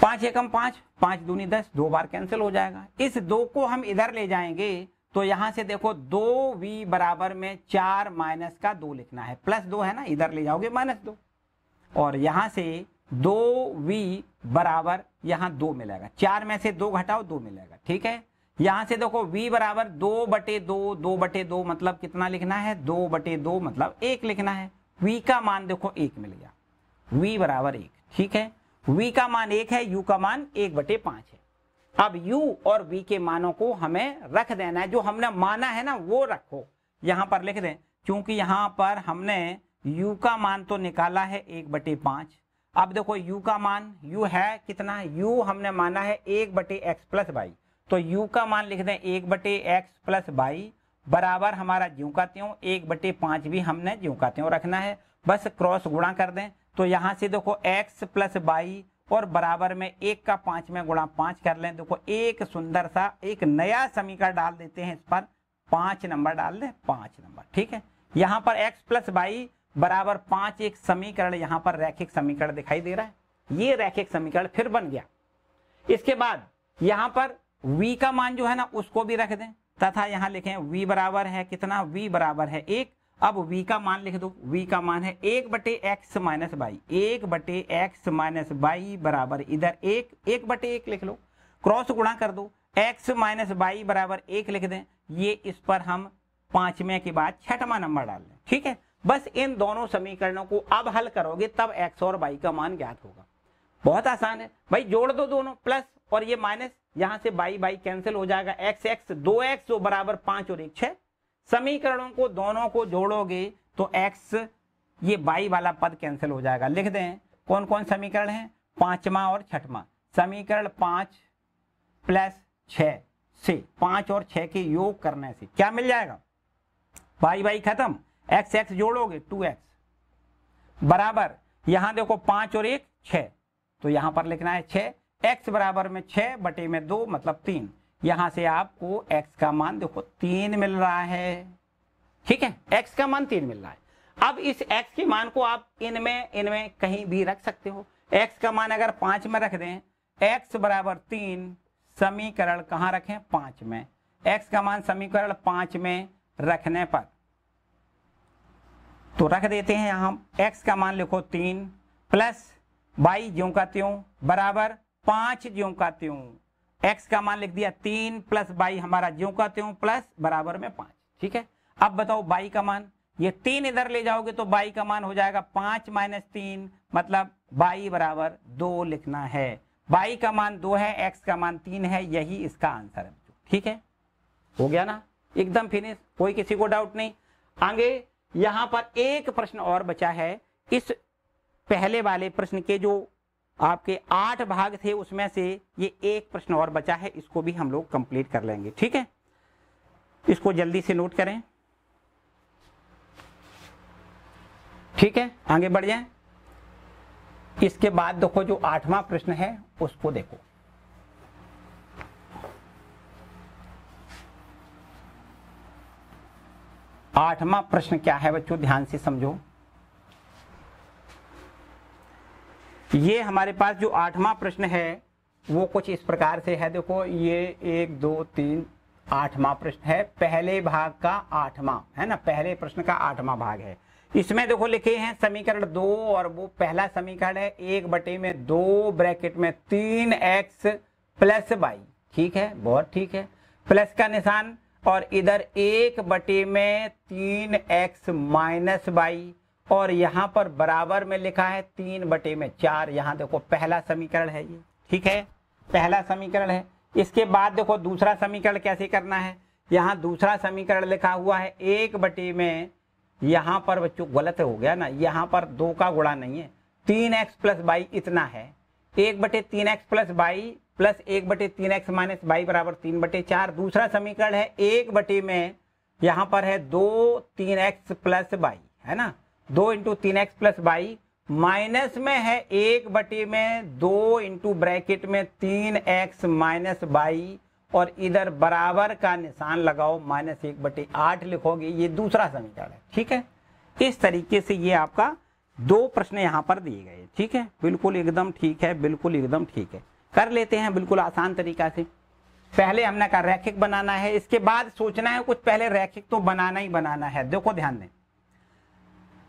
पांच एकम पांच पांच दूनी दस दो बार कैंसिल हो जाएगा इस दो को हम इधर ले जाएंगे तो यहां से देखो दो वी बराबर में चार माइनस का दो लिखना है प्लस दो है ना इधर ले जाओगे माइनस दो और यहां से दो वी बराबर यहां दो मिलेगा चार में से दो घटाओ दो मिलेगा ठीक है यहां से देखो v बराबर दो बटे दो दो बटे दो मतलब कितना लिखना है दो बटे दो मतलब एक लिखना है v का मान देखो एक मिल गया v बराबर एक ठीक है v का मान एक है u का मान एक बटे पांच है अब u और v के मानों को हमें रख देना है जो हमने माना है ना वो रखो यहां पर लिख दें क्योंकि यहां पर हमने u का मान तो निकाला है एक बटे पांच अब देखो u का मान u है कितना u हमने माना है एक बटे एक्स प्लस वाई तो u का मान लिख दें एक बटे एक्स प्लस वाई बराबर हमारा ज्यों का त्यों एक बटे पांच भी हमने ज्यों का त्यों रखना है बस क्रॉस गुणा कर दें तो यहां से देखो एक्स प्लस वाई और बराबर में एक का पांच में गुणा पांच कर लें देखो एक सुंदर सा एक नया समीकरण डाल देते हैं इस पर पांच नंबर डाल दें पांच नंबर ठीक है यहां पर x प्लस वाई बराबर पांच एक समीकरण यहां पर रैखिक समीकरण दिखाई दे रहा है ये रैखिक समीकरण फिर बन गया इसके बाद यहां पर v का मान जो है ना उसको भी रख दें तथा यहां लिखें v बराबर है कितना v बराबर है एक अब v का मान लिख दो v का मान है एक बटे एक्स माइनस बाई एक बटे एक्स माइनस बाई बराबर इधर एक एक बटे एक लिख लो क्रॉस गुणा कर दो एक्स माइनस बाई बराबर एक लिख दें ये इस पर हम पांचवें के बाद छठवा नंबर डाल दें ठीक है बस इन दोनों समीकरणों को अब हल करोगे तब एक्स और बाई का मान ज्ञात होगा बहुत आसान है भाई जोड़ दो दोनों प्लस और ये माइनस यहां से बाई बाई कैंसिल हो जाएगा एक्स एक्स दो एक्स बराबर पांच और एक छह समीकरणों को दोनों को जोड़ोगे तो x ये बाई वाला पद कैंसिल हो जाएगा लिख दें कौन कौन समीकरण है पांचवा और छठवा समीकरण पांच प्लस छ से पांच और छह के योग करने से क्या मिल जाएगा बाई बाई खत्म एक्स एक्स जोड़ोगे टू एक्स बराबर यहां देखो पांच और एक छ तो यहां पर लिखना है छ एक्स बराबर में छह बटे में दो मतलब तीन यहां से आपको x का मान देखो तीन मिल रहा है ठीक है x का मान तीन मिल रहा है अब इस x के मान को आप इनमें इनमें कहीं भी रख सकते हो x का मान अगर पांच में रख दें x बराबर तीन समीकरण कहां रखें पांच में x का मान समीकरण पांच में रखने पर तो रख देते हैं हम x का मान लिखो तीन प्लस बाई ज्यों का त्यों बराबर पांच ज्यों का त्यों एक्स का मान लिख दिया तीन प्लस बाई हमारा ज्यो का त्यों प्लस बराबर में पांच ठीक है अब बताओ बाई का मान ये तीन इधर ले जाओगे तो बाई का मान हो जाएगा पांच माइनस तीन मतलब बाई बराबर दो लिखना है बाई का मान दो है एक्स का मान तीन है यही इसका आंसर है ठीक है हो गया ना एकदम फिनिश कोई किसी को डाउट नहीं आगे यहां पर एक प्रश्न और बचा है इस पहले वाले प्रश्न के जो आपके आठ भाग थे उसमें से ये एक प्रश्न और बचा है इसको भी हम लोग कंप्लीट कर लेंगे ठीक है इसको जल्दी से नोट करें ठीक है आगे बढ़ जाए इसके बाद देखो जो आठवां प्रश्न है उसको देखो आठवां प्रश्न क्या है बच्चों ध्यान से समझो ये हमारे पास जो आठवां प्रश्न है वो कुछ इस प्रकार से है देखो ये एक दो तीन आठवां प्रश्न है पहले भाग का आठवां है ना पहले प्रश्न का आठवां भाग है इसमें देखो लिखे हैं समीकरण दो और वो पहला समीकरण है एक बटे में दो ब्रैकेट में तीन एक्स प्लस वाई ठीक है बहुत ठीक है प्लस का निशान और इधर एक बटे में तीन एक्स माइनस वाई और यहां पर बराबर में लिखा है तीन बटे में चार यहाँ देखो पहला समीकरण है ये ठीक है पहला समीकरण है इसके बाद देखो दूसरा समीकरण कैसे करना है यहां दूसरा समीकरण लिखा हुआ है एक बटे में यहां पर बच्चों गलत हो गया ना यहाँ पर दो का गुणा नहीं है तीन एक्स प्लस बाई इतना है एक बटे तीन एक्स प्लस बाई प्लस एक बटे तीन एक्स माइनस बाई बराबर तीन बटे चार दूसरा समीकरण है एक बटे में यहां पर है दो तीन एक्स प्लस बाई है ना दो इंटू तीन एक्स प्लस वाई माइनस में है एक बटे में दो इंटू ब्रैकेट में तीन एक्स माइनस वाई और इधर बराबर का निशान लगाओ माइनस एक बटे आठ लिखोगे ये दूसरा समीकरण है ठीक है इस तरीके से ये आपका दो प्रश्न यहां पर दिए गए ठीक है बिल्कुल एकदम ठीक है बिल्कुल एकदम ठीक है कर लेते हैं बिल्कुल आसान तरीका से पहले हमने कहा रैखिक बनाना है इसके बाद सोचना है कुछ पहले रैखिक तो बनाना ही बनाना है देखो ध्यान दें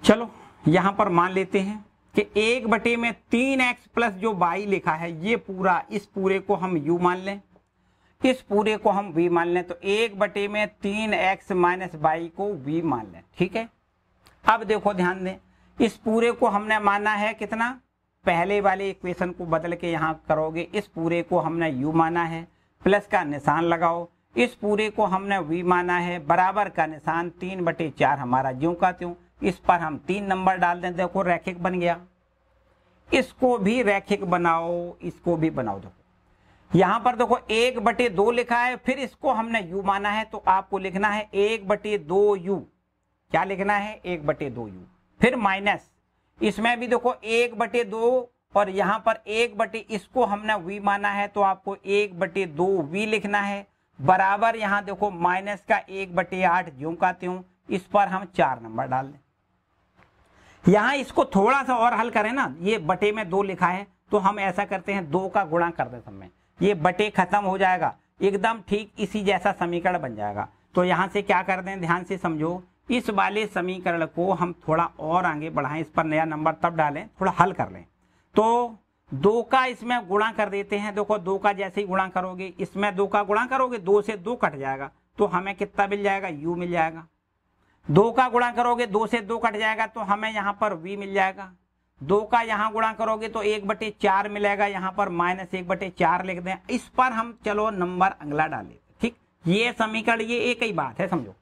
चलो यहां पर मान लेते हैं कि एक बटे में तीन एक्स प्लस जो बाई लिखा है ये पूरा इस पूरे को हम यू मान लें इस पूरे को हम वी मान लें तो एक बटे में तीन एक्स माइनस वाई को वी मान लें ठीक है अब देखो ध्यान दें इस पूरे को हमने माना है कितना पहले वाले इक्वेशन को बदल के यहां करोगे इस पूरे को हमने यू माना है प्लस का निशान लगाओ इस पूरे को हमने वी माना है बराबर का निशान तीन बटे चार हमारा ज्यों का त्यों इस पर हम तीन नंबर डाल दें देखो रैखिक बन गया इसको भी रैखिक बनाओ इसको भी बनाओ देखो यहां पर देखो एक बटे दो लिखा है फिर इसको हमने यू माना है तो आपको लिखना है एक बटे दो यू क्या लिखना है एक बटे दो यू फिर माइनस इसमें भी देखो एक बटे दो और यहां पर एक बटे इसको हमने वी माना है तो आपको एक बटे दो वी लिखना है बराबर यहां देखो माइनस का एक बटे आठ ज्यों का त्यों इस पर हम चार नंबर डाल दें यहां इसको थोड़ा सा और हल करें ना ये बटे में दो लिखा है तो हम ऐसा करते हैं दो का गुणा कर देते समय ये बटे खत्म हो जाएगा एकदम ठीक इसी जैसा समीकरण बन जाएगा तो यहां से क्या कर दें ध्यान से समझो इस वाले समीकरण को हम थोड़ा और आगे बढ़ाएं इस पर नया नंबर तब डालें थोड़ा हल कर लें तो दो का इसमें गुणा कर देते हैं देखो दो का जैसे ही गुणा करोगे इसमें दो का गुणा करोगे दो से दो कट जाएगा तो हमें कितना मिल जाएगा यू मिल जाएगा दो का गुणा करोगे दो से दो कट जाएगा तो हमें यहाँ पर वी मिल जाएगा दो का यहाँ गुणा करोगे तो एक बटे चार मिलेगा यहाँ पर माइनस एक बटे चार लिख दें इस पर हम चलो नंबर अगला डाले ठीक ये समीकरण ये एक ही बात है समझो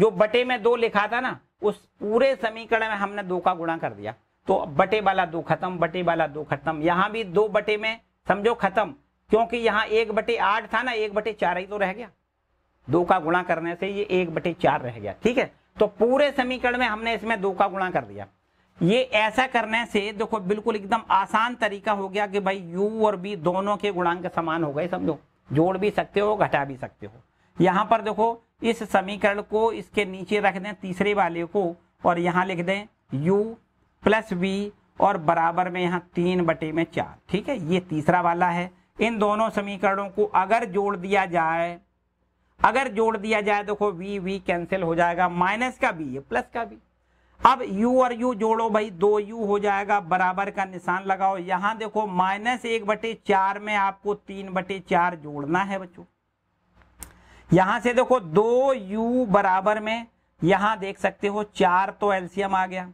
जो बटे में दो लिखा था ना उस पूरे समीकरण में हमने दो का गुणा कर दिया तो बटे वाला दो खत्म बटे वाला दो खत्म यहाँ भी दो बटे में समझो खत्म क्योंकि यहाँ एक बटे आठ था ना एक बटे चार ही तो रह गया दो का गुणा करने से ये एक बटे चार रह गया ठीक है तो पूरे समीकरण में हमने इसमें दो का गुणा कर दिया ये ऐसा करने से देखो बिल्कुल एकदम आसान तरीका हो गया कि भाई u और b दोनों के गुणांक समान हो गए समझो जोड़ भी सकते हो घटा भी सकते हो यहां पर देखो इस समीकरण को इसके नीचे रख दें तीसरे वाले को और यहां लिख दें u प्लस वी और बराबर में यहां तीन बटे में चार ठीक है ये तीसरा वाला है इन दोनों समीकरणों को अगर जोड़ दिया जाए अगर जोड़ दिया जाए तो देखो वी वी कैंसिल हो जाएगा माइनस का बी है प्लस का बी अब यू और यू जोड़ो भाई दो यू हो जाएगा बराबर का निशान लगाओ यहां देखो माइनस एक बटे चार में आपको तीन बटे चार जोड़ना है बच्चों यहां से देखो दो यू बराबर में यहां देख सकते हो चार तो एल्सियम आ गया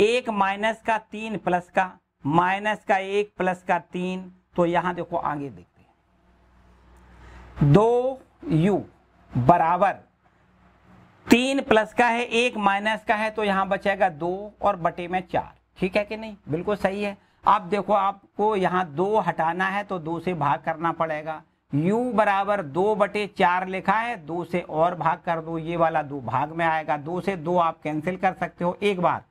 एक माइनस का तीन प्लस का माइनस का एक प्लस का तीन तो यहां देखो आगे देखते हैं दो यू बराबर तीन प्लस का है एक माइनस का है तो यहां बचेगा दो और बटे में चार ठीक है कि नहीं बिल्कुल सही है अब देखो आपको यहां दो हटाना है तो दो से भाग करना पड़ेगा u बराबर दो बटे चार लिखा है दो से और भाग कर दो ये वाला दो भाग में आएगा दो से दो आप कैंसिल कर सकते हो एक बार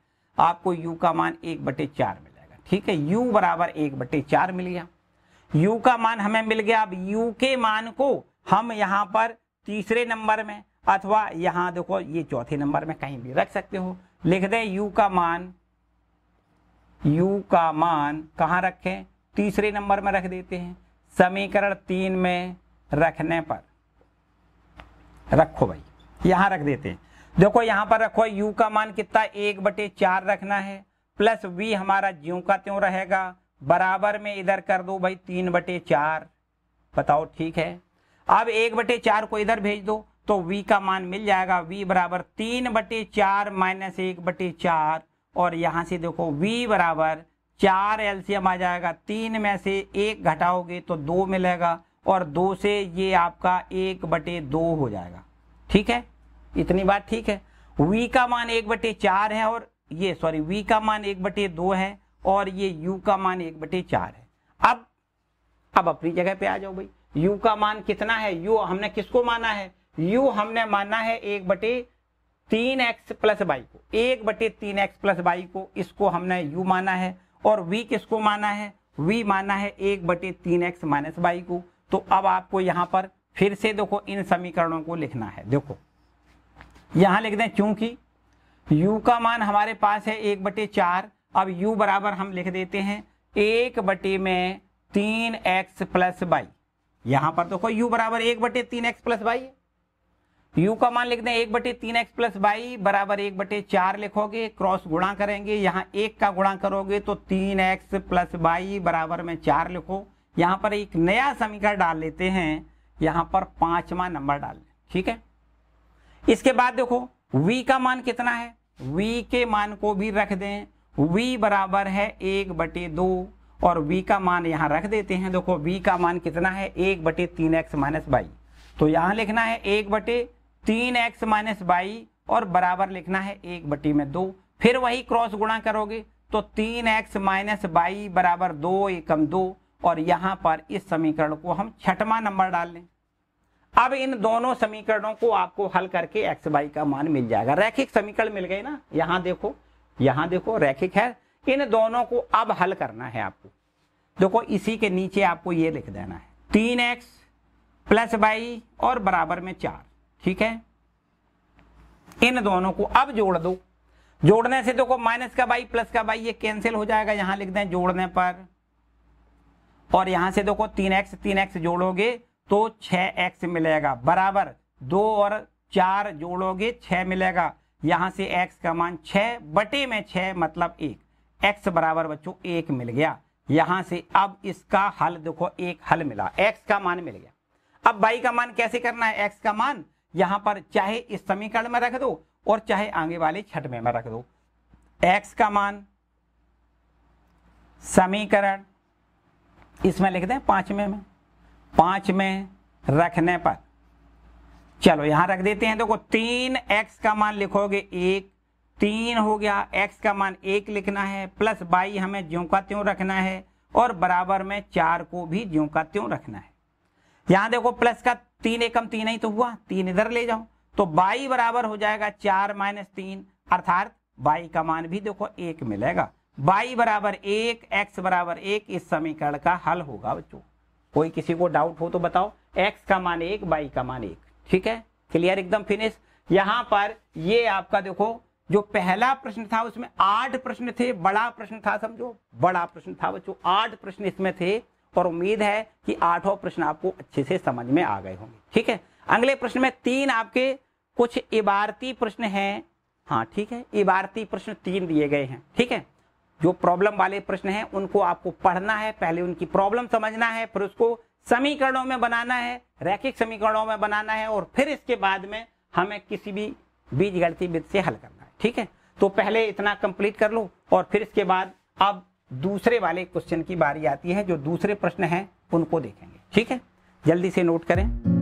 आपको u का मान एक बटे चार मिलेगा ठीक है u बराबर एक बटे चार मिल गया u का मान हमें मिल गया अब u के मान को हम यहां पर तीसरे नंबर में अथवा यहां देखो ये चौथे नंबर में कहीं भी रख सकते हो लिख दें यू का मान यू का मान कहां रखें तीसरे नंबर में रख देते हैं समीकरण तीन में रखने पर रखो भाई यहां रख देते हैं देखो यहां पर रखो यू का मान कितना एक बटे चार रखना है प्लस वी हमारा ज्यों का त्यों रहेगा बराबर में इधर कर दो भाई तीन बटे चार बताओ ठीक है अब एक बटे चार को इधर भेज दो तो v का मान मिल जाएगा v बराबर तीन बटे चार माइनस एक बटे चार और यहां से देखो v बराबर चार एल्सियम आ जाएगा तीन में से एक घटाओगे तो दो मिलेगा और दो से ये आपका एक बटे दो हो जाएगा ठीक है इतनी बात ठीक है वी का मान एक बटे चार है और ये सॉरी वी का मान एक बटे दो है और ये यू का मान एक बटे चार है अब अब अपनी जगह पे आ जाओ भाई यू का मान कितना है यू हमने किसको माना है यू हमने माना है एक बटे तीन एक्स प्लस वाई को एक बटे तीन एक्स प्लस वाई को इसको हमने यू माना है और वी किसको माना है वी माना है एक बटे तीन एक्स माइनस वाई को तो अब आपको यहां पर फिर से देखो इन समीकरणों को लिखना है देखो यहां लिख दें क्योंकि u का मान हमारे पास है एक बटे चार अब u बराबर हम लिख देते हैं एक बटे में तीन एक्स प्लस बाई यहां पर देखो यू बराबर एक बटे तीन एक्स प्लस वाई यू का मान लिख दें एक बटे तीन एक्स प्लस वाई बराबर एक बटे चार लिखोगे क्रॉस गुणा करेंगे यहां एक का गुणा करोगे तो तीन एक्स प्लस वाई बराबर में चार लिखो यहां पर एक नया समीकरण डाल लेते हैं यहां पर पांचवा नंबर डाल ठीक है इसके बाद देखो v का मान कितना है v के मान को भी रख दें v बराबर है एक बटे दो और v का मान यहाँ रख देते हैं देखो v का मान कितना है एक बटे तीन एक्स माइनस बाई तो यहां लिखना है एक बटे तीन एक्स माइनस बाई और बराबर लिखना है एक बटी में दो फिर वही क्रॉस गुणा करोगे तो तीन एक्स माइनस बाई बराबर दो एकम दो और यहां पर इस समीकरण को हम छठवा नंबर डाल लें अब इन दोनों समीकरणों को आपको हल करके एक्स बाई का मान मिल जाएगा रैखिक समीकरण मिल गए ना यहां देखो यहां देखो रैखिक है इन दोनों को अब हल करना है आपको देखो इसी के नीचे आपको ये लिख देना है तीन एक्स प्लस बाई और बराबर में चार ठीक है इन दोनों को अब जोड़ दो जोड़ने से देखो माइनस का बाई प्लस का बाई ये कैंसिल हो जाएगा यहां लिख दें जोड़ने पर और यहां से देखो तीन एक्स तीन एक्स जोड़ोगे तो छ एक्स मिलेगा बराबर दो और चार जोड़ोगे छह मिलेगा यहां से एक्स का मान छ बटे में छ मतलब एक एक्स बराबर बच्चों एक मिल गया यहां से अब इसका हल देखो एक हल मिला एक्स का मान मिल गया अब बाई का मान कैसे करना है एक्स का मान यहां पर चाहे इस समीकरण में रख दो और चाहे आगे वाले छठ में रख दो एक्स का मान समीकरण इसमें लिख दें पांचवें में पांचवें रखने पर चलो यहां रख देते हैं देखो तीन एक्स का मान लिखोगे एक तीन हो गया एक्स का मान एक लिखना है प्लस बाई हमें ज्यों का त्यों रखना है और बराबर में चार को भी ज्यों का त्यों रखना है यहां देखो प्लस का तीन एकम तीन ही तो हुआ तीन इधर ले जाओ तो बाई बराबर हो जाएगा चार माइनस तीन अर्थात बाई का मान भी देखो एक मिलेगा बाई बराबर एक एक्स बराबर एक इस समीकरण का हल होगा बच्चों कोई किसी को डाउट हो तो बताओ एक्स का मान एक बाई का मान एक ठीक है क्लियर एकदम फिनिश यहां पर ये आपका देखो जो पहला प्रश्न था उसमें आठ प्रश्न थे बड़ा प्रश्न था समझो बड़ा प्रश्न था बच्चों आठ प्रश्न इसमें थे और उम्मीद है कि आठों प्रश्न आपको अच्छे से समझ में आ गए होंगे ठीक है अगले प्रश्न में तीन आपके कुछ इबारती प्रश्न हैं हाँ ठीक है इबारती प्रश्न तीन दिए गए हैं ठीक है जो प्रॉब्लम वाले प्रश्न हैं उनको आपको पढ़ना है पहले उनकी प्रॉब्लम समझना है फिर उसको समीकरणों में बनाना है रैखिक समीकरणों में बनाना है और फिर इसके बाद में हमें किसी भी बीजगणितीय विधि से हल करना ठीक है तो पहले इतना कंप्लीट कर लो और फिर इसके बाद अब दूसरे वाले क्वेश्चन की बारी आती है जो दूसरे प्रश्न हैं उनको देखेंगे ठीक है जल्दी से नोट करें